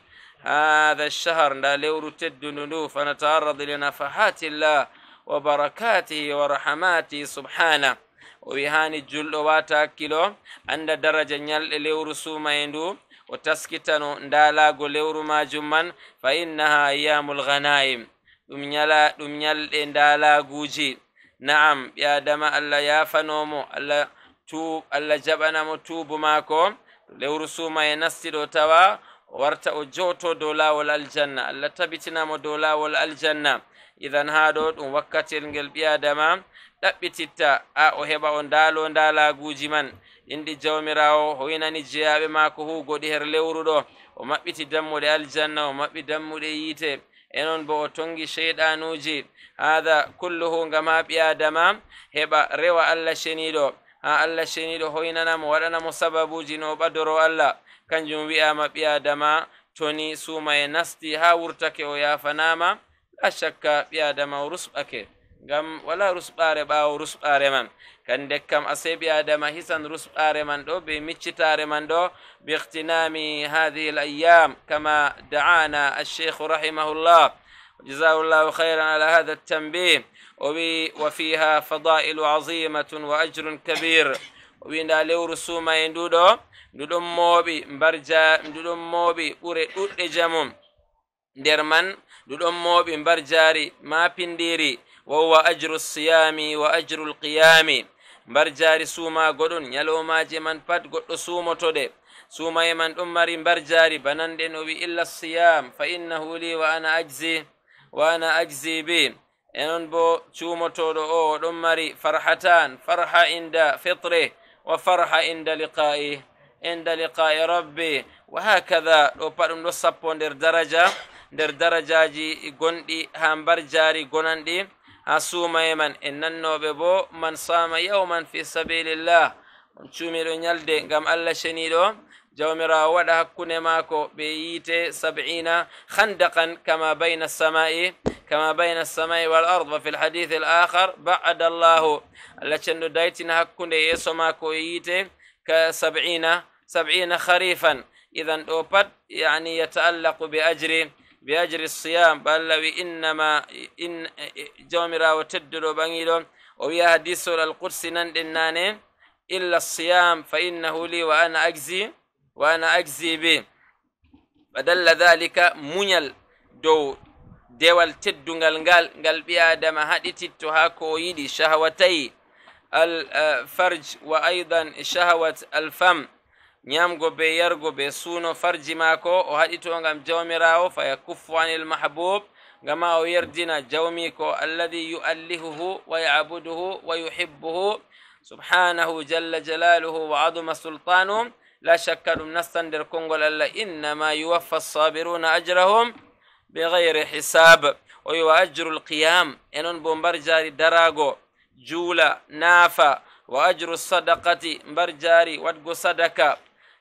هذا الشهر لا ليرتد نلوف نتعرض لنفحات الله وبركاته ورحماته سبحانه ويهاني جل واتاكلو عند درجة نيال ليرسوما يندو وتسكتنو ندالاغو ليرما جمان فإنها أيام الغنائم دمنيال nyala ɗum nyalɗe ndalaguji na'am ɓi adama allah yafanomo allah tu allah jaɓanamo tubu mako lewru suma e nasti warta o joto dow lawol aljanna allah tabitinamo dow lawol aljanna ithan ha ɗo ɗum wakkatel ngel ɓiyadama ɗaɓɓititta a o heɓa o ndalo ndalaguji man inɗi jawmirawo hoynani jeyaɓe mako hugoɗi her lewruɗo o maɓɓiti dammuɗe aljanna o maɓɓi dammuɗe yiite enon bo o tongi sheyɗanuji haha kulluhu ngam ha ɓiyadama heɓa rewa allah sheniɗo ha allah sheniɗo hoynanamo waɗanamo sababuji no ɓadoro allah kanjum wi'ama ɓi adama toni suuma e nasti ha wurtake o yafanama la shakka ɓi adama o rusɓake ngam wala rusɓare ɓawo rusɓare man kandek kam ase ɓi adama hisan rusɓare man ɗo be miccitare man ɗo biihtinami hadihi l ayam kama da'ana alcheikhu rahimahullah جزاه الله خيرا على هذا التنبيه وفيها فضائل عظيمة وأجر كبير وبين لور سوما يندودو ndu ɗon mooɓi mbarja ndu ɗon mooɓi ɓure ɗuɗɗe jamum nder man ndu ɗon mooɓi mbar jaari maapindiri wowwa ajru siyami wa ajru lqiyami mbar jaari suumaago ɗon ñaloomaaje man pat goɗɗo suumotoɗe suuma e man ɗon mari mbar jaari bananɗe no wi illa siyam fa innahu li wa ana ajzi wa ana ajzi bi e noon bo cuumotooɗo o o ɗon mari farhatan farha inda fitre wa farha inda liqa'ih عند لقاء ربي وهكذا ɗo pat ɗum ɗo sappo nder daraja nder darajaji gonɗi ha mbar jaari gonanɗi ha suumaye man en nannoɓe bo man sama yawman fi sabilillah on cuumiɗo ñalde ngam allah ceniɗo jawmirawo waɗa hakkunde maako ɓe yiite sab'ina khandaqan kama bayna samai kama bayna samai wal ard wa fi lhadith al akhar ba'ada allahu allah cenɗo daytina hakkunde yeeso maako e yiite ka sab'ina سبعين خريفا إذا أوبد يعني يتألق بأجر بأجر الصيام بل لو إنما إن جومرا وتدلو بنيلو ويا حديث القدس نندنان إلا الصيام فإنه لي وأنا أجزي وأنا أجزي به فدل ذلك منيل دو dewal teddungal قال قال ɓi adama haɗititto ha ko yiɗi shahawatayi al farj wa nyamgo be yargo be suno farji maako o haɗi to jawmirawo fa anil mahbub ngama o yerdina jawmi ko alladi yuallihuhu wa yabuduhu wa yuhibbuhu subhanahu jalla jalaluhu wa aduma sultanuhu la shakka ɗum nastan nder konngol allah innama yuwaffa sabiruna ajrahum be hisab o yo wa ajru lqiyam e noon bo mbar jaari darago juula naafa wa ajru sadakati mbar jaari wadgo sadaka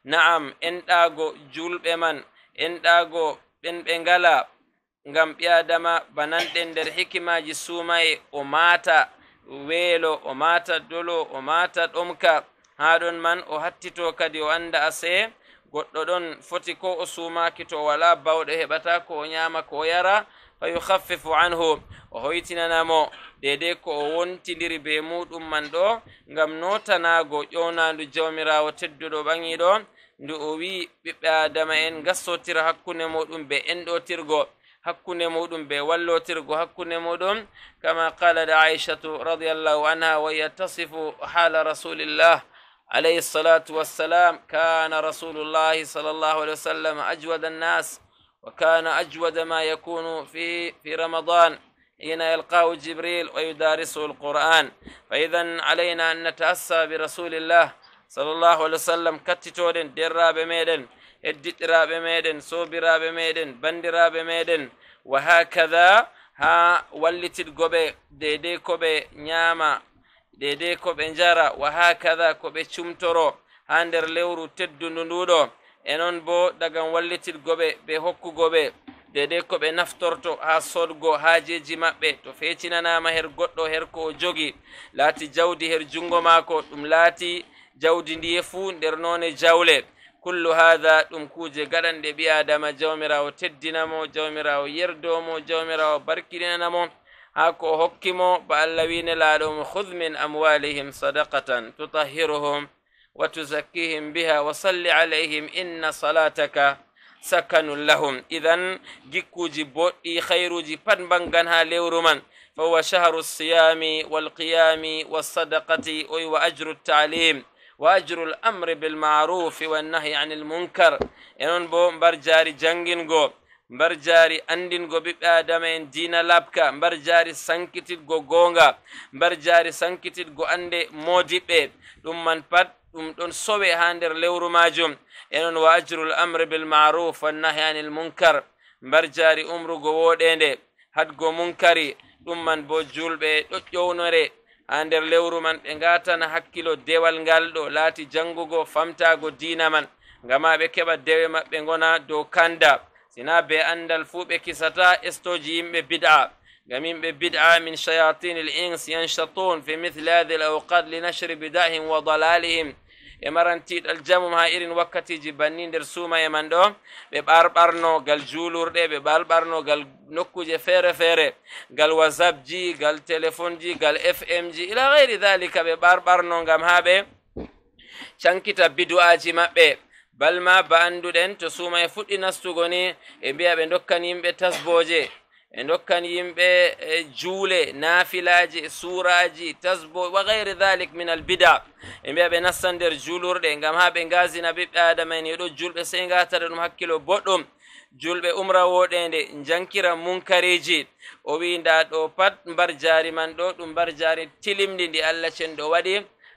na'am enɗaago julɓe man enɗaago ɓen ɓe ngala ngam ɓi adama bananɗen nder hikimaaji suumaye o maata weelo o maata dolo o maata ɗomka haa ɗon man o hattito kadi o annda ase goɗɗo ɗon foti ko o suumaaki to wala bawɗo heɓata ko o ñaama ko o yara ويخفف عنه وهويتنا نامو ديديك وونتي ديري بيموت أمان دو نغم نوتا ناغو يونا دو جوميرا وتدو دو بانجي دو دو اوي بيبا دمائن غصو تير حقون موتون بي اندو تيرغو حقون موتون بي ولو تيرغو حقون موتون كما قال عائشة رضي الله عنها ويتصف حال رسول الله عليه الصلاة والسلام كان رسول الله صلى الله عليه وسلم أجود الناس وكان أجود ما يكون في في رمضان حين يلقاه جبريل ويدارسه القرآن فإذا علينا أن نتأسى برسول الله صلى الله عليه وسلم كتتورن دراب ميدن ادتراب ميدن صوبراب ميدن بندراب ميدن وهكذا ها ولت القبي ديدي قبي نياما ديدي قبي نجارة وهكذا كوبي شمترو هاندر لورو تدو ندودو e noon bo dagam wallitirgoɓe ɓe hokkugoɓe dede ko ɓe naftorto ha sodgo haajeji maɓɓe to fecinanama her goɗɗo her ko o jogi laati jawdi her jungo maako ɗum laati jawdi ndiye fuu nder noone jawle kullu hada ɗum kuuje gaɗanɗe ɓi adama jawmirawo teddinamo jawmirawo yerdomo jawmirawo barkirinanamo ha ko o hokkimo ba allah wine laaɗomo hud min amwalihim sadakatan tutahiruhum وتزكيهم بها وصل عليهم إن صلاتك سكن لهم إذا جكوجي بودي خيروجي بان بانغانها ليورمان فهو شهر الصيام والقيام والصدقة وأجر التعليم وأجر الأمر بالمعروف والنهي عن المنكر إنون بو مبرجاري جنجنغو mbarjaari andingo ɓiɓɓe adama en diina labka mbarjaari sankititgo goonga mbarjaari sankititgo annde moodiɓɓe ɗum لمن pat ɗum ɗon sowe ha nder lewru majum enon wajirul amre bil maruf wannahi anil munkar mbar jari umrugo woɗende hadgo munkari ɗum man bo julɓe ɗo ƴownore ha nder lewru man ɓe gatana hakkilo dewal ngal ɗo laati jangugo famtago dina man ngama ɓe keɓa dewe maɓɓe gona dow kanda sina be andal fuu ɓe kisata estoji yimɓe bid'a قامين ببدعة من شياطين الإنس ينشطون في مثل هذه الأوقات لنشر بدائهم وضلالهم يا مرنتيت الجم مهائرين وقتي جبنين درسوما يا مندو ببربرنو قال جولور دي ببربرنو قال نكو جي فير فير قال وزاب جي قال تليفون جي قال اف ام جي إلى غير ذلك ببربرنو قام هابي شانكي تبدو آجي مابي بل ما باندو دين تسوما يفوت إناس تغني إبيا بندوكا نيم بتسبوجي e dokkan yimɓe e juule naafilaji e suuraji tasbo wa gayre dhalik min albida e mbiya ɓe nastan nder julurɗe ngam ha ɓe ngasina ɓiɓɓe adama en yeɗo julɓe sey ngatata ɗum hakkilo boɗɗum julɓe umra woɗende jankira munkareji o wi nda ɗo pat mbar jari man ɗo ɗum mbar jari tilimdi ndi allah cenɗo waɗi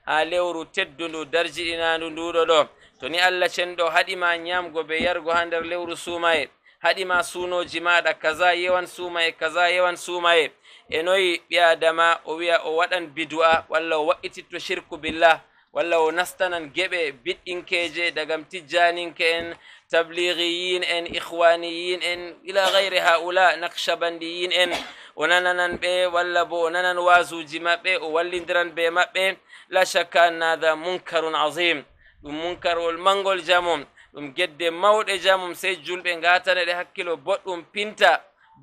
ha lewru teddundu darjiɗinandu nduɗo ɗo to ni allah cenɗo haɗima ñamgo be yargo ha nder lewru sumaye haɗima sunoji maɗa kaza yewan sumaye kaza yewan sumaye e noyi ɓi adama o wiya o waɗan bidu'a walla o wa'ititto shirku billah walla o nastanan geɓe biɗɗinkeje dagam tijjaninke en tabligiyin en ihwaniyin en ila gayri haula nakshabandiyin en o nananan ɓe walla bo o nanan wasuji maɓɓe o wallidiran be maɓɓe la shakka an hada munkarun azim ɗum munkarwol mangol jamum ɗum gedde mawɗe jamum sey julɓe ngatana ɗe hakkilo boɗɗum pinta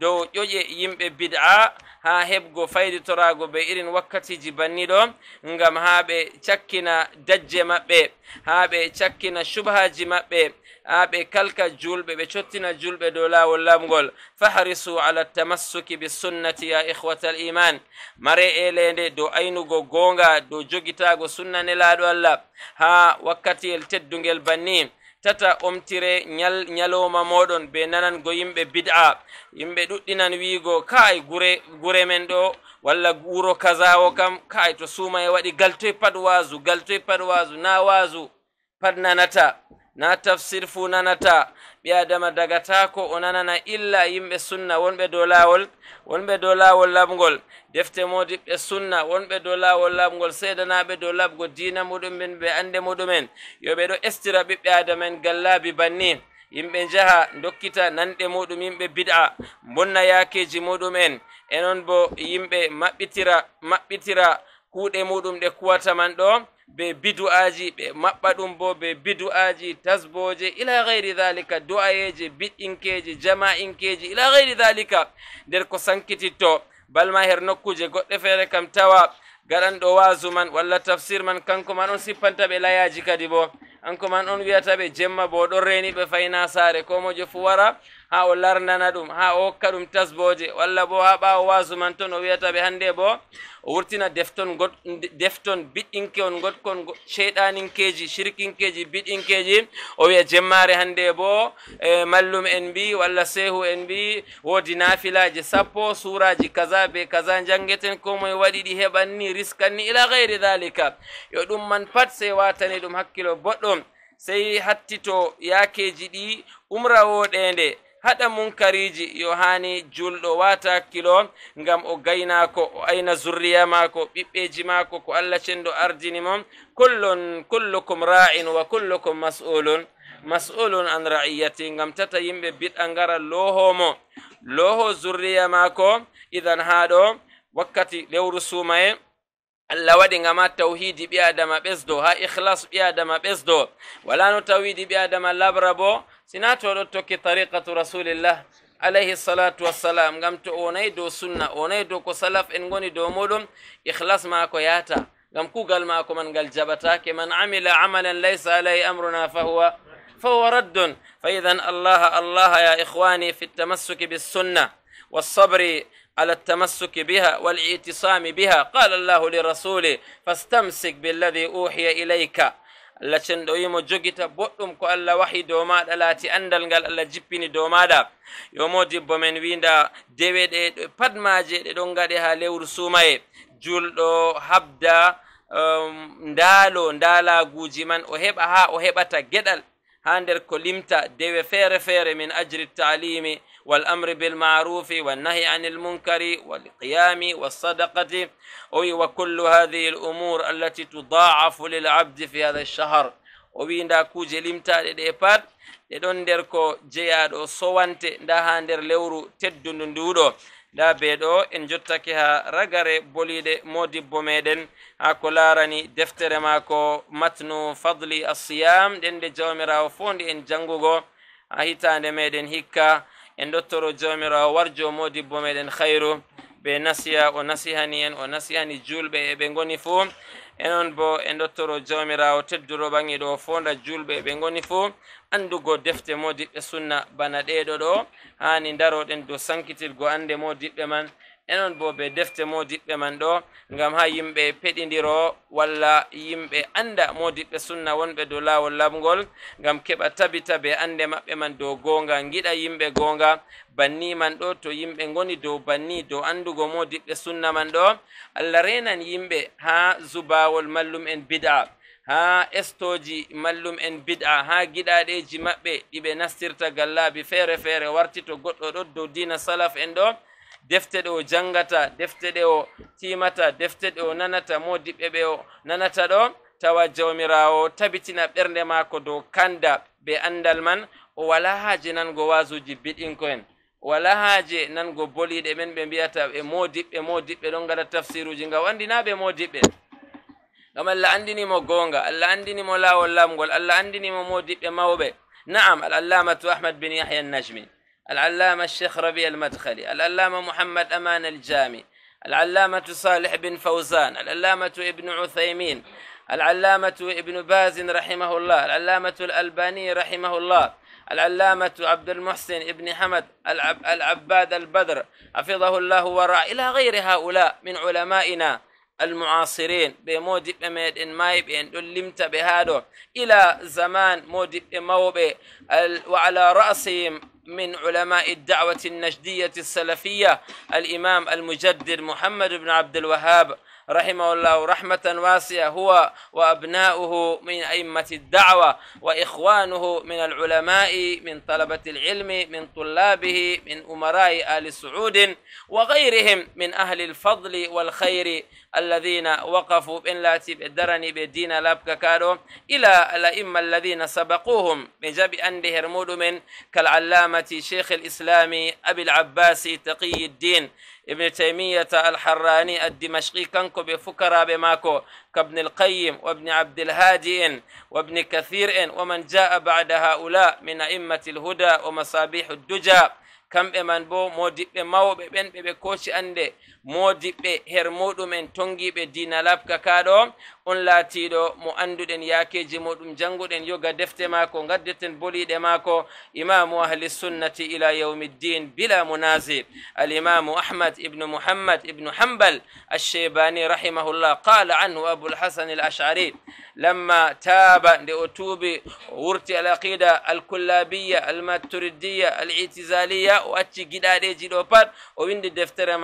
dow ƴoƴe yimɓe bid'a ha heɓgo fayiditoraago be irin wakkatiji banni ɗo ngam ha ɓe cakkina dajje maɓɓe ha ɓe cakkina shubhaji maɓɓe ha ɓe kalka julɓe ɓe cottina julɓe dow laawol lamgol faharisu ala tamassuki bi sunnati ya ihwata al iman mare elende dow aynugo gonga dow jogitaago sunna nelaaɗo allah ha wakkatiyel teddungel banni tata omtire yal yalowma moɗon be nanango yimɓe bid'a yimɓe ɗuɗɗinan wiigo kaay gure gure men ɗo walla wuro kazawo kam kaay to suumaye waɗi galtoye pat waasu galtoye pat waasu na waasu pat nanata na tafsir fuu nanata ɓi adama dagatako o nanana illa yimɓe sunna wonɓe dow laawol wonɓe dow laawol laɓgol defte modiɓɓe sunna wonɓe dow laawol laɓgol seedanaɓe dow laɓgo diina muɗumen ɓe annde muɗumen yo ɓe ɗo estira ɓiɓɓe adama'en gallaabi banni yimɓe njaha dokkita nanɗe muɗum yimɓe bid'a bonna yaakeji muɗum'en e noon bo yimɓe maɓɓitira maɓɓitira kuuɗe muɗum ɗe kuwata man ɗo be bidu'aji ɓe maɓɓa ɗum bo be bidu'aji tasboje ila gayri dhalika du'ayeje biɗɗinkeje jama'inkeji ila gayri dhalika nder ko sankititto balma her nokkuje goɗɗe feere kam tawa gaɗanɗo wasu man walla tafsir man kanko man on sippanta ɓe layaji kadi bo hanko man on wiyata ɓe jemma bo ɗon reni ɓe fayna saare ko mojo fu wara ha o larnana ɗum ha o hokka ɗum tasboje walla bo ha ɓawo wasu man ton o wiyata ɓe hande bo o wurtina defton go defton biɗɗinke on goɗkon sheyɗaninkeji shirkinkeji biɗɗinkeji o wiya jemmare hande bo e mallum en mbi walla sehu en mbi woodi naafilaji sappo suraji kaza be kaza jangeten komoe waɗiɗi heɓan ni riskan ni ila gheyri dalika yo ɗum man pat sey watani ɗum hakkilo boɗɗum sey hattito yaakeji ɗi umra woɗende haɗa munkariji yo hani julɗo wata kilo ngam o gaynako o ayna zurriya mako ɓiɓɓeji mako ko allah cenɗo ardini mo kullon kullukum ra'in wa kullukum mas'ulun mas'ulun an ra'iyati ngam tata yimɓe biɗa ngara lohomo loho zurriya mako idan haɗo wakkati lewru sumaye allah waɗi ngama tawhidi ɓi adama ɓesdo ha ikhlas ɓi adama ɓesdo wala no tawhidi ɓi adama labra bo sinatolotoke tariqatu rasulillah alayhi salatu wassalam ngam to onayi dow sunna onayi dow ko salaf en ngoni dow muɗum ihlas maako yahata ngam kugal maako man ngal jaɓatake man amila amalan laysa alayhi amruna fahuwa fahuwa raddun fa idan allaha allaha ya ihwani fi ltamassuki bissunna والصبر على التمسك بها والاعتصام بها قال الله لرسوله فاستمسك بالذي أوحي إليك allah cenɗo wimo jogita boɗɗum ko allah wahi dow maɗa laati andal ngal allah jippini dow maɗa yo modibbo men winda dewe ɗe ɗo pat maje ɗe ɗon gaɗe ha lewru suumaye julɗo habda um, ndaalo ndaalaguji man o heɓa ha o heɓata geɗal ha nder ko limta dewe feere feere min ajri taalimi والأمر بالمعروف والنهي عن المنكر والقيام والصدقة وكل هذه الأمور التي تضاعف للعبد في هذا الشهر وين دا كوجي لمتا ديبات دي دون دير كو جيا دو سوانت دا هاندر لورو تدن دودو دا بيدو ان جوتاكي ها رغاري بوليد مودي بوميدن اكو لاراني دفتر ماكو متنو فضلي الصيام دين دي جاوميرا وفوندي ان جانغوغو اهيتا ميدن هيكا en dottoro jawmirawo warjo modibbo meɗen khayru ɓe nasiya o nasihani en o nasihani julɓe e ɓe goni fuu enon bo en dottoro jawmirawo tedduro ɓangiɗo fonda julɓe e ɓe goni fuu andugo defte modiɓɓe sunna bana ɗeɗo ɗo hani daroɗen dow sankitirgo ande modiɓɓe man enon bo ɓe defte modiɓɓe man ɗo ngam ha yimɓe peɗidiro walla yimɓe anda modiɓɓe sunna wonɓe dow lawol laɓgol ngam keɓa tabita ɓe ande maɓɓe man dow gonga giɗa yimɓe gonga banni man ɗo to yimɓe goni dow banni dow andugo modiɓɓe sunna man ɗo allah renan yimɓe ha zubawol mallum en bid'a ha estoji mallum en bid'a ha giɗaɗeji maɓɓe ɗiɓe nastirta gallaɓi feere feere warti to goɗɗo ɗo dow dina salaf en ɗo defte ɗe o jangata defte ɗe o timata defte ɗe o nanata mo diɓɓe ɓe o nanata ɗo tawa jawmirawo tabitina ɓernde maako dow kanda be andal man o wala haaje nango wasuji biɗinko en wala haaje nango boliɗe men ɓe mbiyata ɓe mo diɓɓe mo diɓɓe ɗon gaɗa tafsiruji ngam andina ɓe mo diɓɓe ngam allah andinimo goonga allah andinimo laawol lamgol allah andinimo mo diɓɓe mawɓe naam al allamatu ahmad bin yahya najmi العلامة الشيخ ربيع المدخلي العلامة محمد أمان الجامي العلامة صالح بن فوزان العلامة ابن عثيمين العلامة ابن باز رحمه الله العلامة الألباني رحمه الله العلامة عبد المحسن ابن حمد العب العباد البدر حفظه الله ورع إلى غير هؤلاء من علمائنا المعاصرين بموجب بميد ان ماي بين دلمت بهذا إلى زمان موجب موبي وعلى رأسهم من علماء الدعوة النجدية السلفية الإمام المجدد محمد بن عبد الوهاب رحمه الله رحمة واسعة هو وأبناؤه من أئمة الدعوة وإخوانه من العلماء من طلبة العلم من طلابه من أمراء آل سعود وغيرهم من أهل الفضل والخير الذين وقفوا إن لا تبدرني بالدين لابك كارو إلى الأئمة الذين سبقوهم من جب أن بهرمود من كالعلامة شيخ الإسلام أبي العباس تقي الدين ابن تيمية الحراني الدمشقي كنكو بفكرة بماكو كابن القيم وابن عبد الهادي وابن كثير ومن جاء بعد هؤلاء من أئمة الهدى ومصابيح الدجى كم بمن بو مودي بمو بين ببكوش أندي modiɓɓe her modum muɗumen tongiɓe dina labka kaɗo on latido mo anduden yakeji modum janguden yoga defte mako gaddeten boliɗe mako imam ahli sunnati ila yawmiddin bila munazi al imam ahmad ibn muhammad ibnu hambal alsheibani rahimahullah qala anhu abulhasan alashari lamma taba nde o tuubi wurti alaqida alkullabiya almaturidiya alitizaliya o acci giɗaɗeji ɗo pat o windi deftere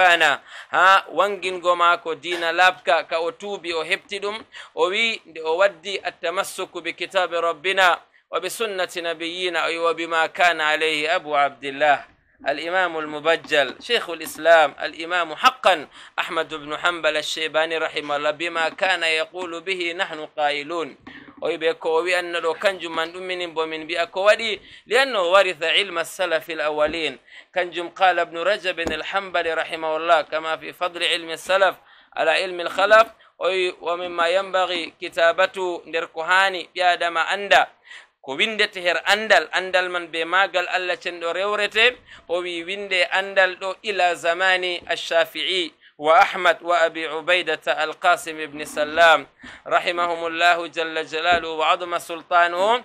bana ha wangingo mako dina labka ka o tuubi o hepti ɗum o wi nde o waddi attamassuku bi kitabe rabbina wa bi sunnati nabiyina wa bima kana alayhi abu abdillah الإمام المبجل شيخ الإسلام الإمام حقا أحمد بن حنبل الشيباني رحمه الله بما كان يقول به نحن قائلون أي بيكو وأن لو كان جم من من بومن بيكو ودي لأنه ورث علم السلف الأولين كان جم قال ابن رجب الحنبلي رحمه الله كما في فضل علم السلف على علم الخلف ومن ما ينبغي كتابته نركهاني يا دما أندا كويندة هير أندل أندل من بماغل الله تندوريورتي أو ويندة أندل إلى زماني الشافعي وأحمد وأبي عبيدة القاسم بن سلام رحمهم الله جل جلاله وعظم سلطانهم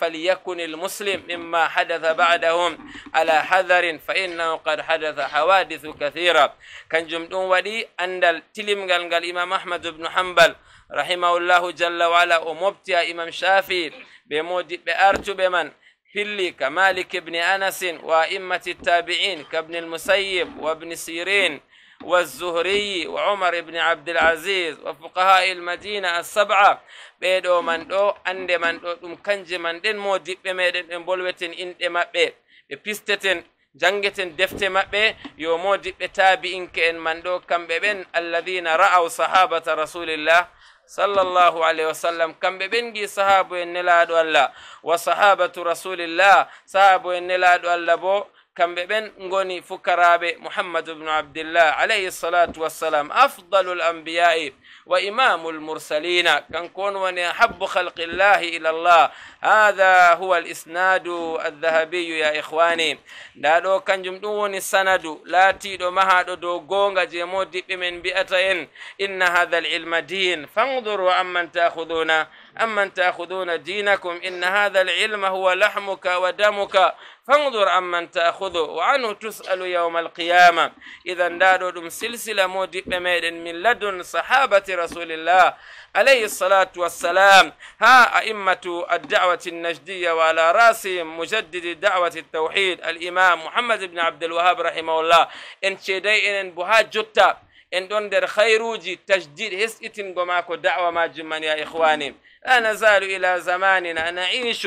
فليكن المسلم مما حدث بعدهم على حذر فإنه قد حدث حوادث كثيرة كان جمدون ودي أن التلم قال الإمام أحمد بن حنبل رحمه الله جل وعلا ومبتع إمام شافي بمودي بأرتب بمن فيلي كمالك بن أنس وأئمة التابعين كابن المسيب وابن سيرين والزهري وعمر بن عبد العزيز وفقهاء المدينة السبعة ɓeɗo man ɗo ande man ɗo ɗum kanje man ɗen mo diɓɓe meɗen ɓe bolweten inɗe maɓɓe ɓe pisteten jangeten defte maɓɓe yo modiɓɓe taabi'inke en man ɗo kamɓe ɓen alladina ra'aw sahabata rasulillah sallllahu alayhi wa sallam kamɓe ɓen gi sahabu en nelaɗo allah wa sahabatu rasulillah sahabu en nelaɗo allah bo كم بين نقولي فكرابي محمد بن عبد الله عليه الصلاة والسلام أفضل الأنبياء وإمام المرسلين كان كون وني أحب خلق الله إلى الله هذا هو الإسناد الذهبي يا إخواني دادو كان جمدوني سند لا تيدو مها دو غونغ جيمو من بيئتين إن هذا العلم دين فانظروا عمن تأخذونه أما تأخذون دينكم إن هذا العلم هو لحمك ودمك فانظر أما تأخذه وعنه تسأل يوم القيامة إذا دادوا دم سلسلة مودي بميدن من لدن صحابة رسول الله عليه الصلاة والسلام ها أئمة الدعوة النجدية وعلى رأسهم مجدد دعوة التوحيد الإمام محمد بن عبد الوهاب رحمه الله إن شديئن إن بها جتا إن دون در خيروجي تجديد هسئتن إتنغو دعوة ما جمان يا إخواني لا نزال إلى زماننا نعيش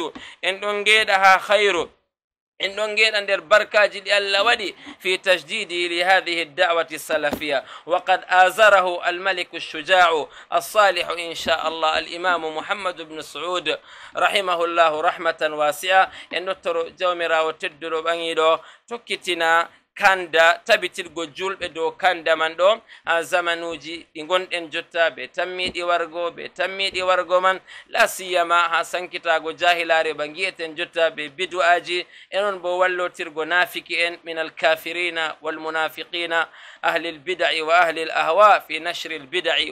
إن دونجيدها خير إن دونجيد أن در بركة ودي في تجديده لهذه الدعوة السلفية وقد آزره الملك الشجاع الصالح إن شاء الله الإمام محمد بن سعود رحمه الله رحمة واسعة إن نترو جومرا وتدرو بانيدو تكتنا kanda tabitirgo julbe do kanda man do a zamanuji di gonden jotta be tammidi wargo be tammidi wargo man la siyama ha sankitago jahilare bangieten jotta be bidu'aji enon bo wallo tirgo nafiki en min al kafirina wal munafiqina wa البدع واهل fi في نشر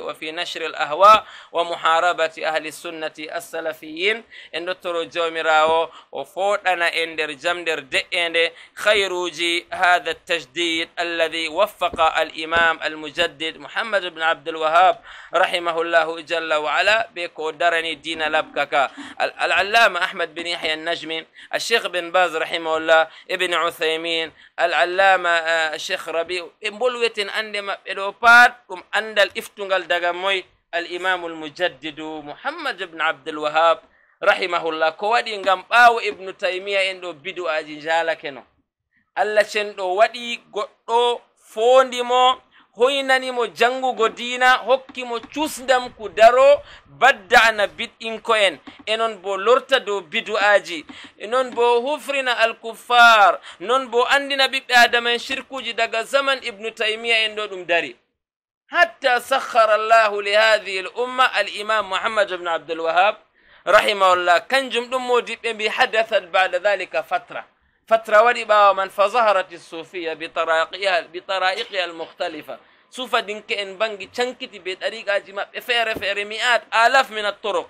wa fi نشر الاهواء wa muharabati السنه السلفيين ان دكتور جوميراو وفودنا اندر جامدر en nder jam nder التجديد الذي وفق الإمام المجدد محمد بن عبد الوهاب رحمه الله جل وعلا بكودرني دين لبكك العلامة أحمد بن يحيى النجمي الشيخ بن باز رحمه الله ابن عثيمين العلامة آه، الشيخ ربيع بلوت عندما إلوبات كم الإفتنغال دغموي الإمام المجدد محمد بن عبد الوهاب رحمه الله كوادي ngam ɓaawo ibnu taymiya en ɗo allah cenɗo waɗi goɗɗo fondimo hoynanimo jangugo diina hokkimo cusdam ku daro badda'na bid'inko'en e non bo lorta dow bidu'aji non bo hufrina alkuffar non bo andina ɓiɓɓe adama'en shirkuji daga zaman ibnu taimiya en ɗo ɗum dari hatta sahara llahu li hadihi l umma al imam muhammad ibnu abdulwahab rahimahullah kanjum ɗum modiɓɓe mbi hadathat bada dhalika fatra فترة وربا من فظهرت الصوفية بطرائقها بطرائقها المختلفة سوف دينك إن بنجي تشنكتي بطريقة جمع فير فير مئات آلاف من الطرق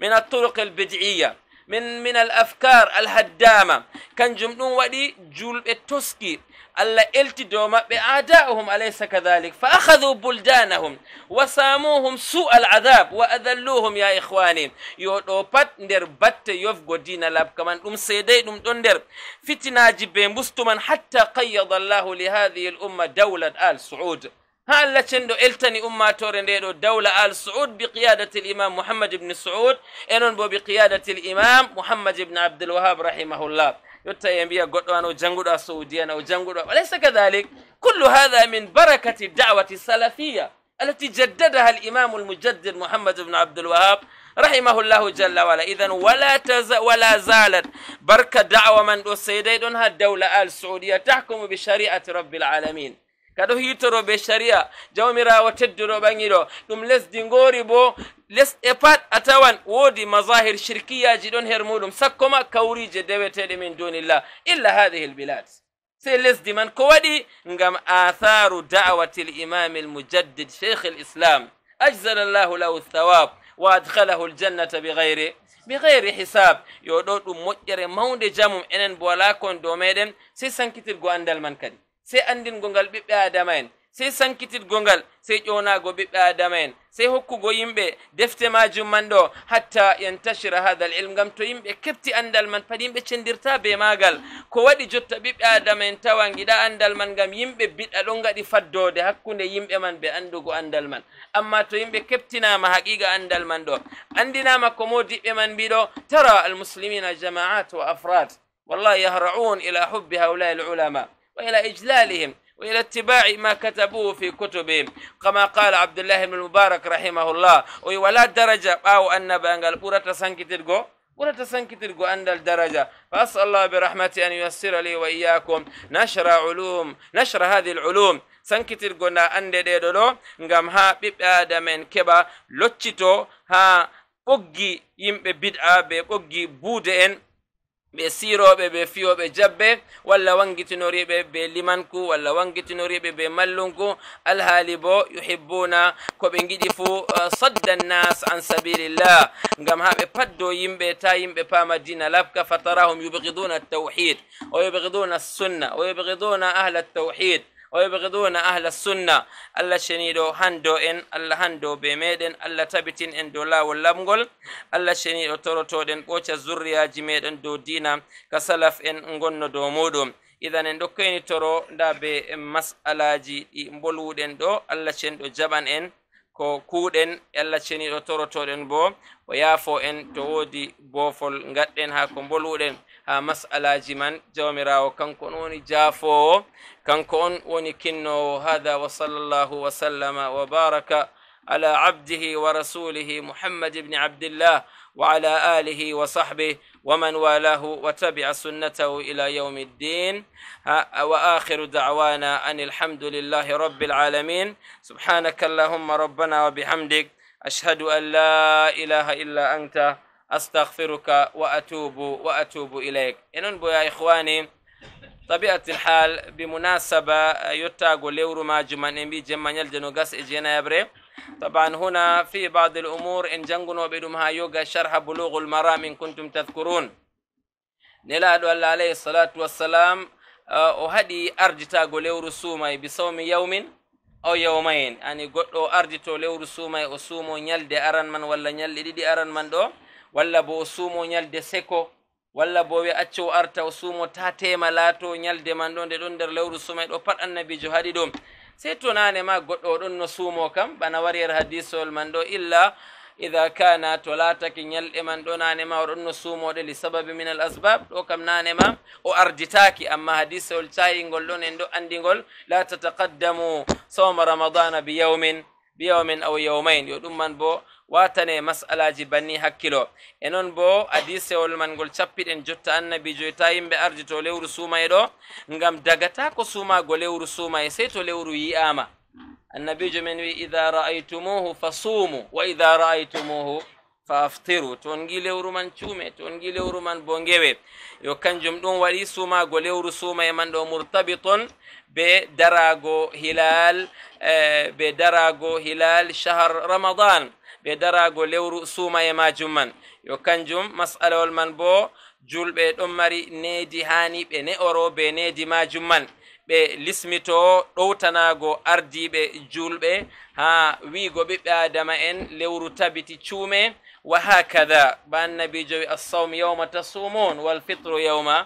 من الطرق البدعية من من الأفكار الهدامة كان جمدون ودي جول بتوسكي الله دوما بأعدائهم أليس كذلك فأخذوا بلدانهم وساموهم سوء العذاب وأذلوهم يا إخواني يودو بات ندر بات يوف غودينا لاب كمان سيداي سيدي دون دندر فتناجي بمستمن حتى قيض الله لهذه الأمة دولة آل سعود هل لتندو إلتني أمة تورنديرو دولة آل سعود بقيادة الإمام محمد بن سعود إنن بو بقيادة الإمام محمد بن عبد الوهاب رحمه الله يوتا ينبيا قطوان وجنقود سعوديان وجنقود وليس كذلك كل هذا من بركة الدعوة السلفية التي جددها الإمام المجدد محمد بن عبد الوهاب رحمه الله جل وعلا إذن ولا تز ولا زالت بركة دعوة من أسيدين دولة آل سعودية تحكم بشريعة رب العالمين kado hitoro be sharia jawmira tedduɗo bangiro dum lesdi ngori bo les epat atawan wodi mazahir shirkiya jidon ɗon her muɗum sakko ma kawrije deweteɗe min dunilla illa hadhihi albilad sey lesdi man ko wadi ngam atharu da'watil imam almujaddid cheikh alislam ajzala llahu lahu thawab wa adhalahu ljannata bigayre bigayri hisab yo ɗo ɗum moƴƴere mawde jamum enen bo wala kon dow meɗen sey sankitirgo andal man kadi sai andin gongal ɓiɓɓe adama en sankitit gongal ngal sey ƴonago ɓiɓɓe adama en sey hokkugo yimɓe defte majum man ɗo hatta yantashira hada l ilm gam to yimɓe kepti andal man padi yimɓe cendirta be magal ko waɗi jotta ɓiɓɓe adama en tawan giɗa andal man gam yimɓe biɗa ɗon gaɗi faddode hakkunde yimɓe man be andugo andal man amma to yimɓe keptinama haqiqa andal man ɗo andinama ko modiɓɓe man mbiɗo tara almuslimina jama'at wa afrad wallahi yahraun ila hubbi haulai l ulama وإلى إجلالهم وإلى اتباع ما كتبوه في كتبهم كما قال عبد الله بن المبارك رحمه الله ولا درجة أو أن بأنغال بورة سانكيتيرغو ولا سانكيتيرغو عند الدرجة فأسأل الله برحمته أن ييسر لي وإياكم نشر علوم نشر هذه العلوم سانكيتيرغو نا ɗeɗo ديدولو ngam ها ɓiɓɓe adamen keɓa loccito ha ɓoggi yimɓe bid'a be ɓoggi ɓe siroɓe ɓe fiyoɓe jabbe walla wangitinoriɓe be limanku walla wangitinoriɓe be mallunku alhaali bo yuhibbuna ko ɓe giɗi fuu sadda nnas an sabilillah ngam ha ɓe paddo yimɓe ta yimɓe pama dina labka fatarahum yubgiduna tawhid o yubgiduna sunna o yubgiduna ahla tawhid ويبغضون أهل السنة الله شنيدو هندو إن الله هندو بميدن الله تبتين إن دولا واللمغل الله شنيدو تروتودن بوچا زريا جميدن دو دينا كسلف إن نغنو دو مودو idan en ɗo kaynitoro nda be masalaji ɗi bolwuɗen ɗo allah cen ɗo en ko kuuɗen allah ceniɗo torotoɗen bo o yaafo en to woodi boofol gaɗɗen haa ko mboluɗen haa mas'alaji man jawmirawo kanko on woni jaafowo kanko on woni kinnowo hada wa sallllahu wa sallama wa baraka ala abdihi wa rasulihi muhammad ibni abdillah وعلى آله وصحبه ومن والاه وتبع سنته إلى يوم الدين وآخر دعوانا أن الحمد لله رب العالمين سبحانك اللهم ربنا وبحمدك أشهد أن لا إله إلا أنت أستغفرك وأتوب وأتوب إليك إنن يا إخواني طبيعة الحال بمناسبة يتاقو ليورو ما جمان امبي جمان يلجنو غس اجينا يبري طبعا هنا في بعض الأمور إن جنغنو بدم يوغا شرح بلوغ المرام إن كنتم تذكرون نلادو الله عليه الصلاة والسلام وهدي آه، أرجتا ليورو سومي بصوم يوم أو يومين يعني قلو أرجتو ليورو سومي وسومو نيال دي أرن من ولا نيال دي, دي أران من دو ولا بو سومو نيال دي سيكو walla bo wi accow arta o suumo ta tema laato ñalde man ɗo nde ɗon nder lewru sumay ɗo pat annabijo haɗi ɗum sey to nane ma goɗɗo oɗon no suumo kam bana wari her hadisowol man ɗo illa ida kana to laatake ñalɗe man ɗo nane ma oɗon no suumoɗe li sababi min al asbab ɗo kam nane ma o arditaki amma hadisewol cayingol ɗon en ɗo andigol la tataqaddamu sawma ramadana bi yawmin bi yawmin aw yawmain yo ɗum man bo watane mas'alaji banni hakkilo e noon bo adisewol man ngol cappiɗen jotta annabi joyta yimɓe ardi to lewru suumay ɗo ngam dagata ko suumago lewru suumay sey to lewru yi'ama annabijo men wi ida ra'aytumuhu fasumu wa ida ra'aytumuhu fa aftiru to on gi lewru man cuume to on gi lewru man bo ngewe yo kanjum ɗum waɗi sumago lewru suuma e man ɗo murtabiton be darago hilal be darago hilal shahar ramadan ɓe darago lewru suuma e majum man yo kanjum masalawol man bo julɓe ɗon mari needi hani ɓe ne'oro be needi majum man ɓe lismito ɗowtanago ardiɓe julɓe ha wigo ɓiɓɓe adama en lewru tabiti cuume wa hakada ba annabijowi assawm yawma tasumun walfitru yawma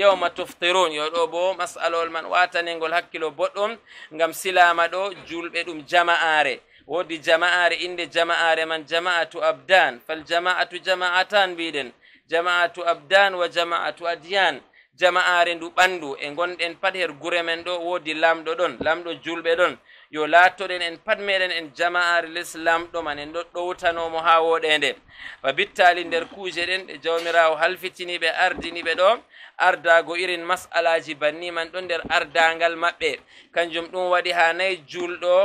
yawma tuftirun yo ɗo bo masalawol man watanengol hakkilo boɗɗum gam silama ɗo julɓe ɗum jama'are woodi jama'aare innde jama'aare man jama'atu abdan fal jama'atu jama'atan mbiɗen jama'atu abdan wa jama'atu adiyan jama'aare ndu ɓanndu e ngonɗen pat her gure men ɗo woodi lamɗo ɗon lamɗo julɓe ɗon yo laattoɗen en pat meɗen en jama'aare les lamɗo man en ɗo ɗowtanomo haa woɗeende ba bittali nder kuuje ɗen ɗe jawmirawo halfitiniɓe ardiniɓe ɗo ardago irin masalaji banni man ɗo nder ardagal maɓɓe kanjum ɗum waɗi haa nayi julɗo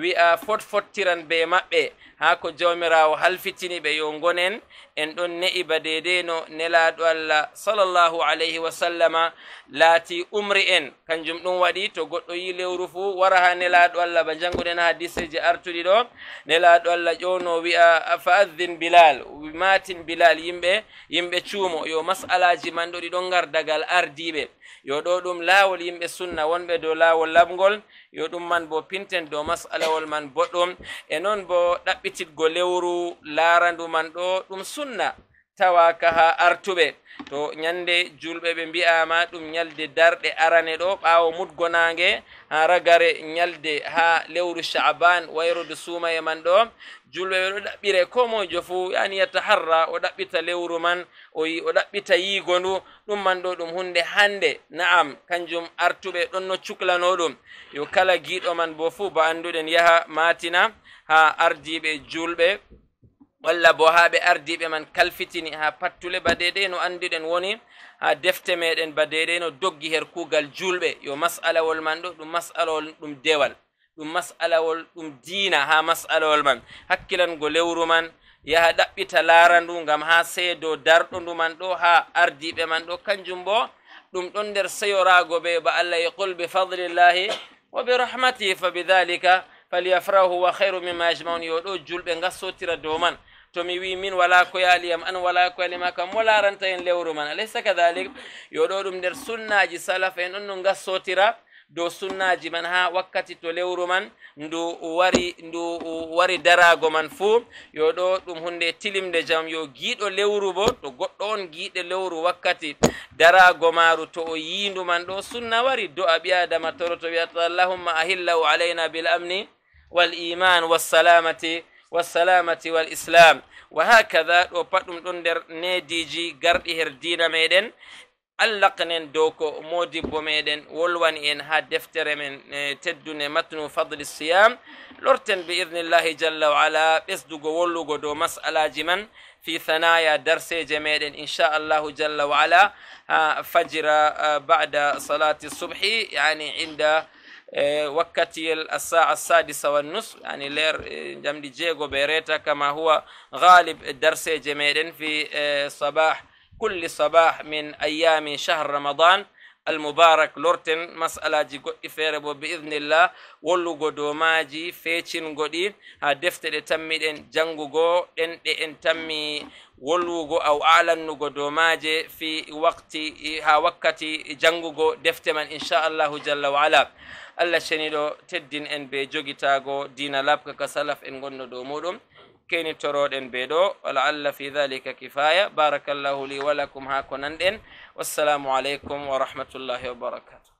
wi'a fot fottiran be maɓɓe ha ko jawmirawo halfitini ɓe yo gonen en ɗon ne'i ba dedeno nelaɗo allah salllahu alayhi wa sallama laati umri en kanjum ɗum waɗi to goɗɗo yi lewru fu wara ha nelaɗo allah ba jangoɗen ha diseji artuɗi ɗo nelaɗo allah ƴowno wi'a fa addin bilal matin bilal yimɓe yimɓe cuumo yo masalaji man ɗo ɗi ɗon gar dagal ardiɓe yo ɗo ɗum laawol yimɓe sunna wonɓe dow laawol laɓgol yo ɗum man bo pinten dow masalawol man boɗɗum e non bo ɗaɓɓi ekkititgo lewru laarandu man ɗo ɗum sunna tawaka ha artuɓe to nyande julɓe ɓe mbi'ama ɗum nyalde darɗe arane ɗo ɓawo mudgonange ha ragare nyalde ha lewru chaban wayrude suuma e man ɗo julɓe ɓe ɗo ɗaɓɓire ko moejo fuu yani yataharra o ɗaɓɓita lewru man o ɗaɓɓita yiigo ndu ɗum man ɗo ɗum hunde hande na'am kanjum artuɓe ɗon no cuklano ɗum yo kala giɗo man bo fuu ba annduɗen yaha matina ha ardiɓe julɓe walla bo ha ɓe ardiɓe man kalfitini ha pattule ba deidei no andiɗen woni ha defte meɗen ba deidei no doggi her kugal julɓe yo masalawol man ɗo ɗum masalawol ɗum dewal ɗum masalawol ɗum diina ha masalawol man hakkilango lewru man yaha ɗaɓɓita laara ndu ngam ha seedo darɗo ndu man ɗo ha ardiɓe man ɗo kanjum bo ɗum ɗon nder seyoraago ɓe ba allah e qul bi fadlillahi wa bi rahmati fa bidalika falyafrahu wa hayru mimma yajmaun yo ɗo julɓe gassotira dow man to mi wi min wala ko yaaliyam an wala ko yaalima kam mo laranta en lewru man alaysa kadalik yo ɗo ɗum nder sunnaji salaf en on no gassotira dow sunnaji man ha wakkati to lewru man ndu wari ndu wari darago man fuu yo ɗo ɗum hunde tilimde jam yo giiɗo lewru bo to goɗɗo on giiɗe lewru wakkati darago maru to o yindu man ɗo sunna wari do'a ɓi adama toro to wiyata allahumma ahillahu alayna bil amni والإيمان والسلامة والسلامة والإسلام وهكذا وباتم دندر نيديجي غردي هردين ميدن allaqnen dow ko modibbo meɗen wolwani en ha deftere men teddune matnu fadle siyam lorten be irnillahi jalla wa ala ɓesdugo wollugo dow mas'alaji man fi thanaya darseje meɗen inchallahu jalla wa ala ha fajira bada salati subhi yani inda وقت الساعة السادسة والنص يعني لير إيه، جمدي جيغو بيريتا كما هو غالب الدرس جميلين في إيه، صباح كل صباح من أيام شهر رمضان المبارك لورتن مسألة إفيربو بإذن الله ولو قدو ماجي فيتشن قدي هدفت لتمي دين جنگو قو دين تمي wolwugo aw alannugo dow maaje fi wakti ha wakkati jangugo defte man inchallahu jalla wa ala allah ceniɗo teddin en be jogitaago dina labka ka salaf en gonno dow muɗum keni toroɗen ɓe ɗo wala allah fi dhalika kifaya barakallahu li walakum ha ko nanɗen wassalamu aleykum wa rahmatullahi wa barakatu